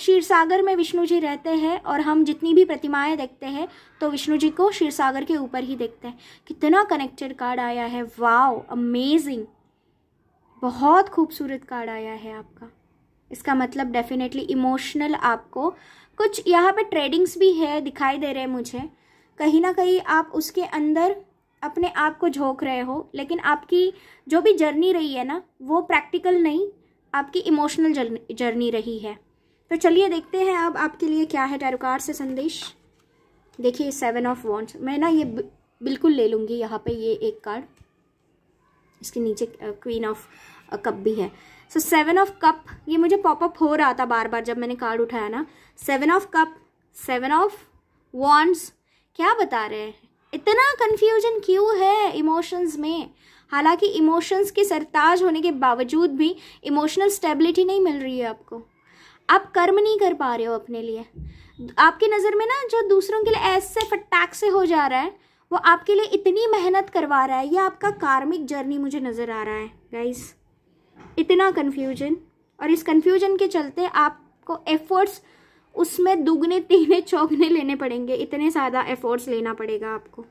[SPEAKER 1] शीर सागर में विष्णु जी रहते हैं और हम जितनी भी प्रतिमाएं देखते हैं तो विष्णु जी को शीर सागर के ऊपर ही देखते हैं कितना कनेक्टेड कार्ड आया है वाओ अमेजिंग बहुत खूबसूरत कार्ड आया है आपका इसका मतलब डेफिनेटली इमोशनल आपको कुछ यहाँ पे ट्रेडिंग्स भी है दिखाई दे रहे हैं मुझे कहीं ना कहीं आप उसके अंदर अपने आप को झोंक रहे हो लेकिन आपकी जो भी जर्नी रही है ना वो प्रैक्टिकल नहीं आपकी इमोशनल जर्नी रही है तो चलिए देखते हैं अब आपके लिए क्या है टैरोकार से संदेश देखिए सेवन ऑफ वॉन्ट्स मैं ना ये बिल्कुल ले लूँगी यहाँ पे ये एक कार्ड इसके नीचे क्वीन ऑफ कप भी है सो सेवन ऑफ कप ये मुझे पॉपअप हो रहा था बार बार जब मैंने कार्ड उठाया ना seven of cup seven of wands क्या बता रहे हैं इतना कन्फ्यूजन क्यों है इमोशंस में हालांकि इमोशंस के सरताज होने के बावजूद भी इमोशनल स्टेबिलिटी नहीं मिल रही है आपको आप कर्म नहीं कर पा रहे हो अपने लिए आपकी नज़र में ना जो दूसरों के लिए ऐसे फटैक से हो जा रहा है वो आपके लिए इतनी मेहनत करवा रहा है ये आपका कार्मिक जर्नी मुझे नज़र आ रहा है गाइस इतना कन्फ्यूजन और इस कन्फ्यूजन के चलते आपको एफर्ट्स उसमें दुगने तीने चौगने लेने पड़ेंगे इतने ज़्यादा एफर्ट्स लेना पड़ेगा आपको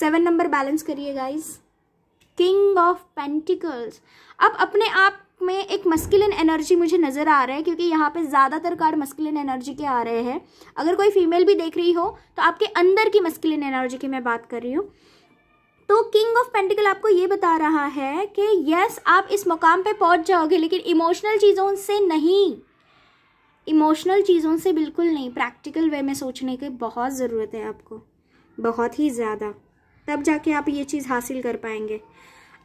[SPEAKER 1] सेवन नंबर बैलेंस करिए गाइज़ किंग ऑफ पेंटिकल्स अब अपने आप में एक मस्किलन एनर्जी मुझे नज़र आ रहा है क्योंकि यहाँ पे ज़्यादातर कार्ड मस्किलिन एनर्जी के आ रहे हैं अगर कोई फीमेल भी देख रही हो तो आपके अंदर की मस्किलन एनर्जी की मैं बात कर रही हूँ तो किंग ऑफ पेंटिकल आपको ये बता रहा है कि यस आप इस मुकाम पे पहुँच जाओगे लेकिन इमोशनल चीज़ों से नहीं इमोशनल चीज़ों से बिल्कुल नहीं प्रैक्टिकल वे में सोचने की बहुत ज़रूरत है आपको बहुत ही ज़्यादा तब जाके आप ये चीज़ हासिल कर पाएंगे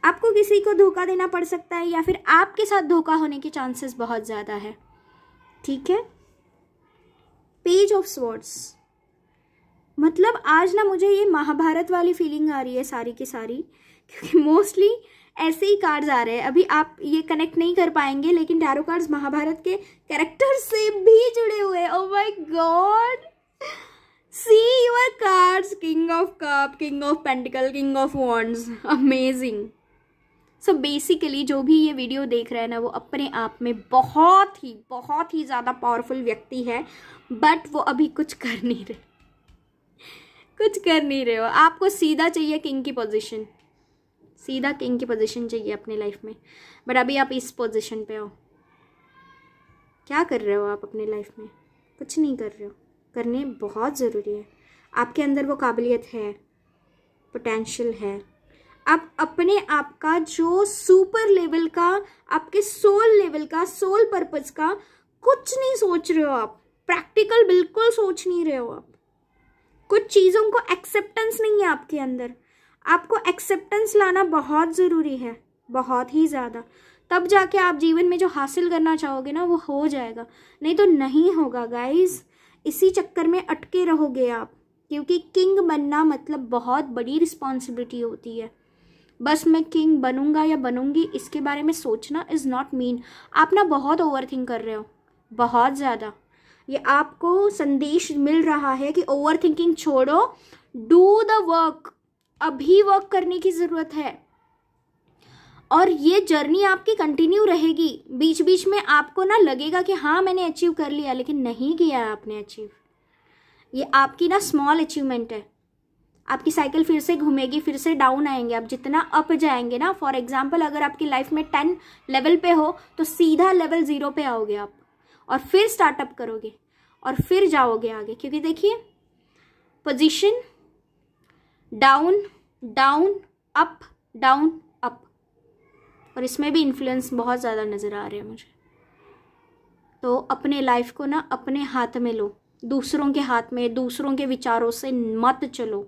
[SPEAKER 1] आपको किसी को धोखा देना पड़ सकता है या फिर आपके साथ धोखा होने के चांसेस बहुत ज़्यादा है ठीक है पेज ऑफ स्वर्ड्स मतलब आज ना मुझे ये महाभारत वाली फीलिंग आ रही है सारी की सारी क्योंकि मोस्टली ऐसे ही कार्ड्स आ रहे हैं अभी आप ये कनेक्ट नहीं कर पाएंगे लेकिन टैरो कार्ड्स महाभारत के कैरेक्टर से भी जुड़े हुए oh my God see your cards king of cup king of pentacle king of wands amazing so so basically जो भी ये वीडियो देख रहे हैं ना वो अपने आप में बहुत ही बहुत ही ज़्यादा पावरफुल व्यक्ति है बट वो अभी कुछ कर नहीं रहे कुछ कर नहीं रहे हो आपको सीधा चाहिए किंग की पोजीशन सीधा किंग की पोजीशन चाहिए अपने लाइफ में बट अभी आप इस पोजीशन पे हो क्या कर रहे हो आप अपने लाइफ में कुछ नहीं कर रहे हो करने बहुत ज़रूरी है आपके अंदर वो काबिलियत है पोटेंशियल है आप अपने आप का जो सुपर लेवल का आपके सोल लेवल का सोल पर्पज का कुछ नहीं सोच रहे हो आप प्रैक्टिकल बिल्कुल सोच नहीं रहे हो आप कुछ चीज़ों को एक्सेप्टेंस नहीं है आपके अंदर आपको एक्सेप्टेंस लाना बहुत ज़रूरी है बहुत ही ज़्यादा तब जाके आप जीवन में जो हासिल करना चाहोगे ना वो हो जाएगा नहीं तो नहीं होगा गाइज इसी चक्कर में अटके रहोगे आप क्योंकि किंग बनना मतलब बहुत बड़ी रिस्पॉन्सिबिलिटी होती है बस मैं किंग बनूंगा या बनूंगी इसके बारे में सोचना इज़ नॉट मीन आप ना बहुत ओवर थिंक कर रहे हो बहुत ज़्यादा ये आपको संदेश मिल रहा है कि ओवर थिंकिंग छोड़ो डू द वर्क अभी वर्क करने की ज़रूरत है और ये जर्नी आपकी कंटिन्यू रहेगी बीच बीच में आपको ना लगेगा कि हाँ मैंने अचीव कर लिया लेकिन नहीं किया आपने अचीव ये आपकी ना स्मॉल अचीवमेंट है आपकी साइकिल फिर से घूमेगी फिर से डाउन आएंगे आप जितना अप जाएंगे ना फॉर एग्जाम्पल अगर आपकी लाइफ में टेन लेवल पे हो तो सीधा लेवल ज़ीरो पे आओगे आप और फिर स्टार्टअप करोगे और फिर जाओगे आगे क्योंकि देखिए position down down up down up और इसमें भी इन्फ्लुएंस बहुत ज़्यादा नज़र आ रहे हैं मुझे तो अपने लाइफ को ना अपने हाथ में लो दूसरों के हाथ में दूसरों के विचारों से मत चलो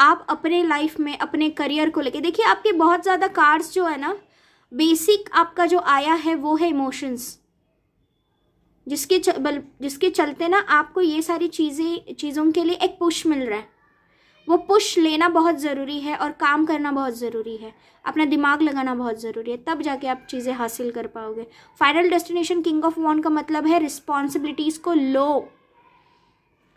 [SPEAKER 1] आप अपने लाइफ में अपने करियर को लेके देखिए आपके बहुत ज़्यादा कार्ड्स जो है ना बेसिक आपका जो आया है वो है इमोशंस जिसके चल, जिसके चलते ना आपको ये सारी चीज़ें चीज़ों के लिए एक पुश मिल रहा है वो पुश लेना बहुत ज़रूरी है और काम करना बहुत ज़रूरी है अपना दिमाग लगाना बहुत ज़रूरी है तब जाके आप चीज़ें हासिल कर पाओगे final destination king of wand का मतलब है रिस्पॉन्सिबिलिटीज़ को लो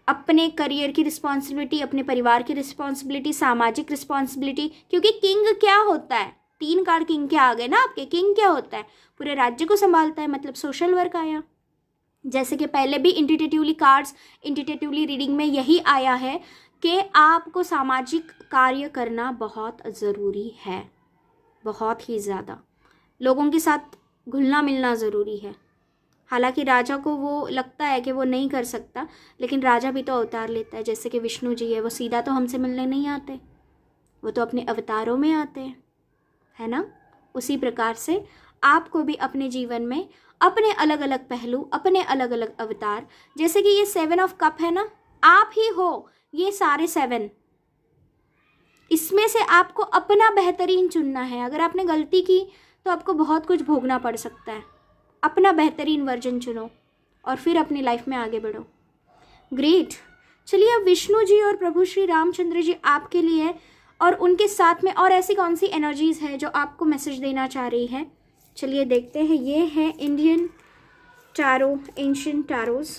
[SPEAKER 1] अपने करियर की रिस्पॉन्सिबिलिटी अपने परिवार की रिस्पॉन्सिबिलिटी सामाजिक रिस्पॉन्सिबिलिटी क्योंकि किंग क्या होता है तीन कार किंग के आ गए ना आपके किंग क्या होता है पूरे राज्य को संभालता है मतलब सोशल वर्क आया जैसे कि पहले भी इंटीटेटिवली कार्ड्स इंटीटेटिवली रीडिंग में यही आया है कि आपको सामाजिक कार्य करना बहुत ज़रूरी है बहुत ही ज़्यादा लोगों के साथ घुलना मिलना ज़रूरी है हालांकि राजा को वो लगता है कि वो नहीं कर सकता लेकिन राजा भी तो अवतार लेता है जैसे कि विष्णु जी है वो सीधा तो हमसे मिलने नहीं आते वो तो अपने अवतारों में आते हैं है ना उसी प्रकार से आपको भी अपने जीवन में अपने अलग अलग पहलू अपने अलग अलग अवतार जैसे कि ये सेवन ऑफ कप है ना आप ही हो ये सारे सेवन इसमें से आपको अपना बेहतरीन चुनना है अगर आपने गलती की तो आपको बहुत कुछ भोगना पड़ सकता है अपना बेहतरीन वर्जन चुनो और फिर अपनी लाइफ में आगे बढ़ो ग्रेट चलिए अब विष्णु जी और प्रभु श्री रामचंद्र जी आपके लिए और उनके साथ में और ऐसी कौन सी एनर्जीज़ है जो आपको मैसेज देना चाह रही है चलिए देखते हैं ये है Indian tarot ancient tarots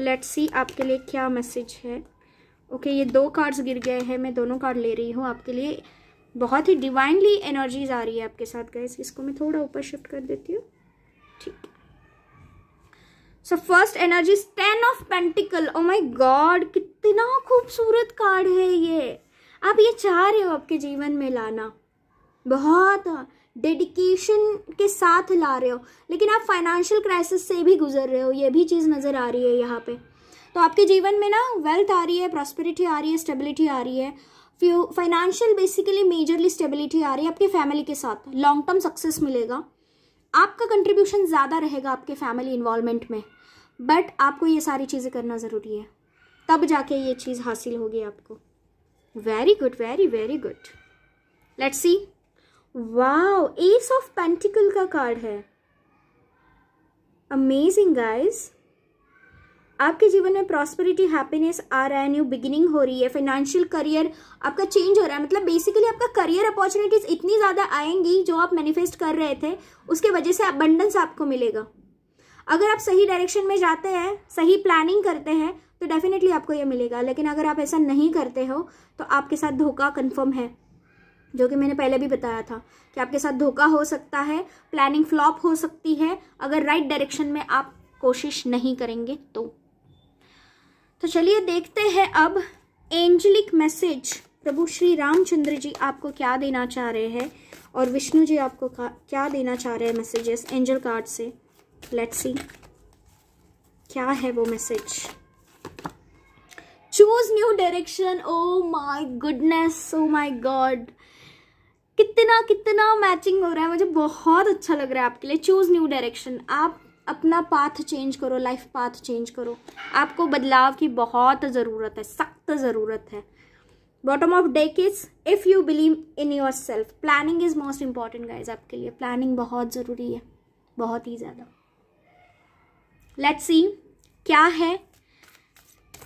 [SPEAKER 1] let's see आपके लिए क्या मैसेज है ओके okay, ये दो कार्ड्स गिर गए हैं मैं दोनों कार्ड ले रही हूँ आपके लिए बहुत ही डिवाइनली एनर्जीज आ रही है आपके साथ गए इसको मैं थोड़ा ऊपर शिफ्ट कर देती हूँ ठीक so first energy ten of pentacle oh my God कितना खूबसूरत कार्ड है ये आप ये चाह रहे हो आपके जीवन में लाना बहुत डेडिकेशन हाँ। के साथ ला रहे हो लेकिन आप फाइनेंशियल क्राइसिस से भी गुजर रहे हो ये भी चीज़ नज़र आ रही है यहाँ पे तो आपके जीवन में ना वेल्थ आ रही है प्रॉस्पेरिटी आ रही है स्टेबिलिटी आ रही है few financial basically majorly stability आ रही है आपके फैमिली के साथ लॉन्ग टर्म सक्सेस मिलेगा आपका कंट्रीब्यूशन ज़्यादा रहेगा आपके फैमिली इन्वॉलमेंट में बट आपको ये सारी चीज़ें करना ज़रूरी है तब जाके ये चीज़ हासिल होगी आपको very good very very good let see wow ace of pentacle का कार्ड है अमेजिंग गाइज़ आपके जीवन में प्रॉस्पेरिटी हैप्पीनेस आ रहा है न्यू बिगिनिंग हो रही है फाइनेंशियल करियर आपका चेंज हो रहा है मतलब बेसिकली आपका करियर अपॉर्चुनिटीज इतनी ज़्यादा आएंगी जो आप मैनिफेस्ट कर रहे थे उसके वजह से अबंडस आपको मिलेगा अगर आप सही डायरेक्शन में जाते हैं सही प्लानिंग करते हैं तो डेफिनेटली आपको ये मिलेगा लेकिन अगर आप ऐसा नहीं करते हो तो आपके साथ धोखा कन्फर्म है जो कि मैंने पहले भी बताया था कि आपके साथ धोखा हो सकता है प्लानिंग फ्लॉप हो सकती है अगर राइट right डायरेक्शन में आप कोशिश नहीं करेंगे तो तो चलिए देखते हैं अब एंजलिक मैसेज प्रभु श्री रामचंद्र जी आपको क्या देना चाह रहे हैं और विष्णु जी आपको क्या देना चाह रहे हैं मैसेजेस एंजल कार्ड से लेट्स सी क्या है वो message choose new direction oh my goodness oh my God कितना कितना मैचिंग हो रहा है मुझे बहुत अच्छा लग रहा है आपके लिए चूज न्यू डायरेक्शन आप अपना पाथ चेंज करो लाइफ पाथ चेंज करो आपको बदलाव की बहुत ज़रूरत है सख्त ज़रूरत है bottom of deck is if you believe in your self planning is most important guys आपके लिए प्लानिंग बहुत ज़रूरी है बहुत ही ज़्यादा लेट्स सी क्या है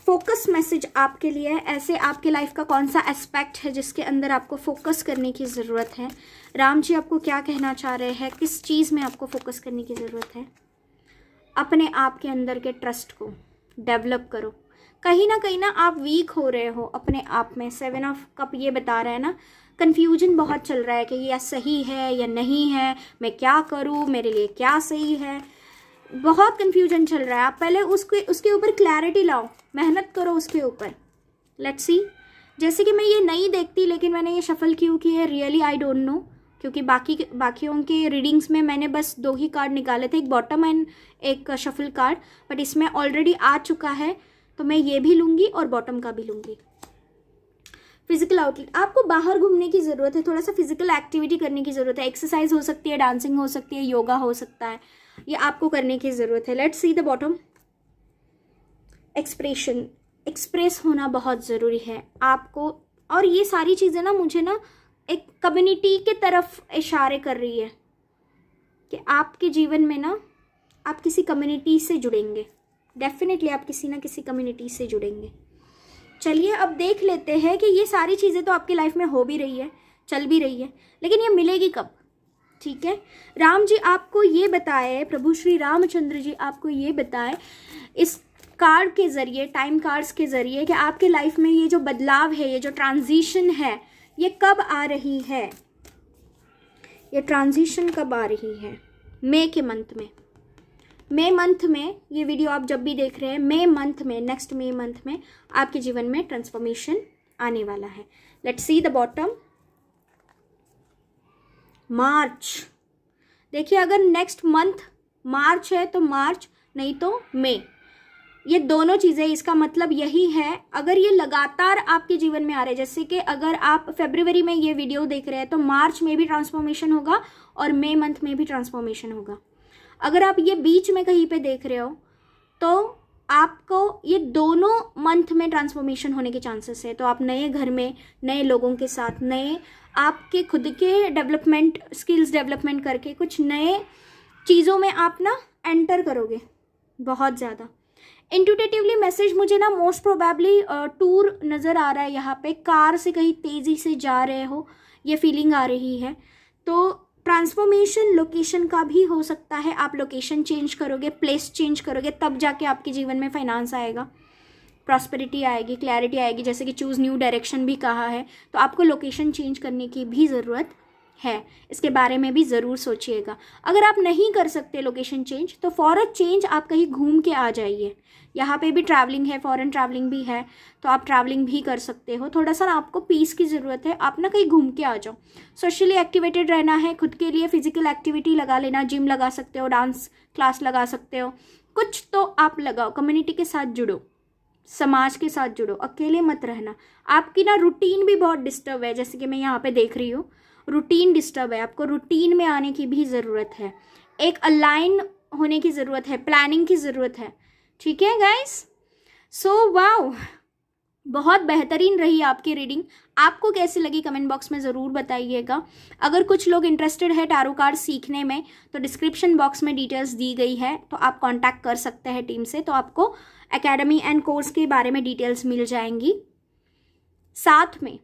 [SPEAKER 1] फोकस मैसेज आपके लिए है ऐसे आपके लाइफ का कौन सा एस्पेक्ट है जिसके अंदर आपको फोकस करने की ज़रूरत है राम जी आपको क्या कहना चाह रहे हैं किस चीज़ में आपको फोकस करने की ज़रूरत है अपने आप के अंदर के ट्रस्ट को डेवलप करो कहीं ना कहीं ना आप वीक हो रहे हो अपने आप में सेवन ऑफ कप ये बता रहा है ना कन्फ्यूजन बहुत चल रहा है कि यह सही है या नहीं है मैं क्या करूँ मेरे लिए क्या सही है बहुत कन्फ्यूजन चल रहा है आप पहले उसके उसके ऊपर क्लैरिटी लाओ मेहनत करो उसके ऊपर लेट्स सी जैसे कि मैं ये नहीं देखती लेकिन मैंने ये शफल क्यों की है रियली आई डोंट नो क्योंकि बाकी बाकियों के रीडिंग्स में मैंने बस दो ही कार्ड निकाले थे एक बॉटम एंड एक शफल कार्ड बट इसमें ऑलरेडी आ चुका है तो मैं ये भी लूँगी और बॉटम का भी लूँगी फिजिकल आउटलेट आपको बाहर घूमने की ज़रूरत है थोड़ा सा फिजिकल एक्टिविटी करने की ज़रूरत है एक्सरसाइज हो सकती है डांसिंग हो सकती है योगा हो सकता है ये आपको करने की ज़रूरत है let's see the bottom expression express होना बहुत ज़रूरी है आपको और ये सारी चीज़ें ना मुझे ना एक कम्युनिटी के तरफ इशारे कर रही है कि आपके जीवन में ना आप किसी कम्युनिटी से जुड़ेंगे डेफिनेटली आप किसी ना किसी कम्युनिटी से जुड़ेंगे चलिए अब देख लेते हैं कि ये सारी चीज़ें तो आपकी लाइफ में हो भी रही है चल भी रही है लेकिन ये मिलेगी कब ठीक है राम जी आपको ये बताए प्रभु श्री रामचंद्र जी आपको ये बताए इस कार्ड के ज़रिए टाइम कार्ड्स के ज़रिए कि आपके लाइफ में ये जो बदलाव है ये जो ट्रांजिशन है ये कब आ रही है ये ट्रांजिशन कब आ रही है मे के मंथ में मे मंथ में ये वीडियो आप जब भी देख रहे हैं मे मंथ में नेक्स्ट मे मंथ में आपके जीवन में ट्रांसफॉर्मेशन आने वाला है let see the bottom March देखिए अगर नेक्स्ट मंथ मार्च है तो मार्च नहीं तो मई ये दोनों चीज़ें इसका मतलब यही है अगर ये लगातार आपके जीवन में आ रहे हैं जैसे कि अगर आप फेब्रवरी में ये वीडियो देख रहे हैं तो मार्च में भी ट्रांसफॉर्मेशन होगा और मे मंथ में भी ट्रांसफॉर्मेशन होगा अगर आप ये बीच में कहीं पे देख रहे हो तो आपको ये दोनों मंथ में ट्रांसफॉर्मेशन होने के चांसेस है तो आप नए घर में नए लोगों के साथ नए आपके खुद के डेवलपमेंट स्किल्स डेवलपमेंट करके कुछ नए चीज़ों में आप ना एंटर करोगे बहुत ज़्यादा इंटूटेटिवली मैसेज मुझे ना मोस्ट प्रोबेबली टूर नज़र आ रहा है यहाँ पे कार से कहीं तेज़ी से जा रहे हो ये फीलिंग आ रही है तो ट्रांसफॉर्मेशन लोकेशन का भी हो सकता है आप लोकेशन चेंज करोगे प्लेस चेंज करोगे तब जाके आपके जीवन में फाइनेंस आएगा प्रॉस्पेरिटी आएगी क्लैरिटी आएगी जैसे कि चूज़ न्यू डायरेक्शन भी कहा है तो आपको लोकेशन चेंज करने की भी ज़रूरत है इसके बारे में भी ज़रूर सोचिएगा अगर आप नहीं कर सकते लोकेशन चेंज तो फॉर चेंज आप कहीं घूम के आ जाइए यहाँ पे भी ट्रैवलिंग है फॉरेन ट्रैवलिंग भी है तो आप ट्रैवलिंग भी कर सकते हो थोड़ा सा ना आपको पीस की ज़रूरत है आप ना कहीं घूम के आ जाओ सोशली एक्टिवेटेड रहना है खुद के लिए फिजिकल एक्टिविटी लगा लेना जिम लगा सकते हो डांस क्लास लगा सकते हो कुछ तो आप लगाओ कम्युनिटी के साथ जुड़ो समाज के साथ जुड़ो अकेले मत रहना आपकी ना रूटीन भी बहुत डिस्टर्ब है जैसे कि मैं यहाँ पे देख रही हूँ रूटीन डिस्टर्ब है आपको रूटीन में आने की भी ज़रूरत है एक अलाइन होने की ज़रूरत है प्लानिंग की ज़रूरत है ठीक है गाइस सो वाओ बहुत बेहतरीन रही आपकी रीडिंग आपको कैसी लगी कमेंट बॉक्स में ज़रूर बताइएगा अगर कुछ लोग इंटरेस्टेड है टारो कार्ड सीखने में तो डिस्क्रिप्शन बॉक्स में डिटेल्स दी गई है तो आप कांटेक्ट कर सकते हैं टीम से तो आपको एकेडमी एंड कोर्स के बारे में डिटेल्स मिल जाएंगी साथ में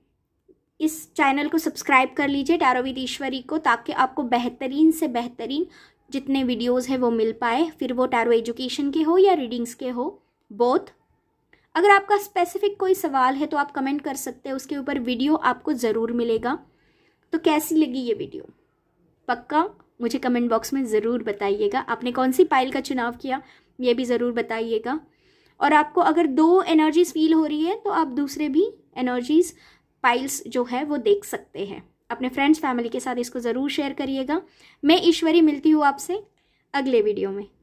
[SPEAKER 1] इस चैनल को सब्सक्राइब कर लीजिए टैरोविद ईश्वरी को ताकि आपको बेहतरीन से बेहतरीन जितने वीडियोस हैं वो मिल पाए फिर वो टैरो एजुकेशन के हो या रीडिंग्स के हो बोथ अगर आपका स्पेसिफिक कोई सवाल है तो आप कमेंट कर सकते हैं उसके ऊपर वीडियो आपको ज़रूर मिलेगा तो कैसी लगी ये वीडियो पक्का मुझे कमेंट बॉक्स में ज़रूर बताइएगा आपने कौन सी पाइल का चुनाव किया ये भी ज़रूर बताइएगा और आपको अगर दो एनर्जीज़ फील हो रही है तो आप दूसरे भी एनर्जीज़ पाइल्स जो है वो देख सकते हैं अपने फ्रेंड्स फैमिली के साथ इसको ज़रूर शेयर करिएगा मैं ईश्वरी मिलती हूँ आपसे अगले वीडियो में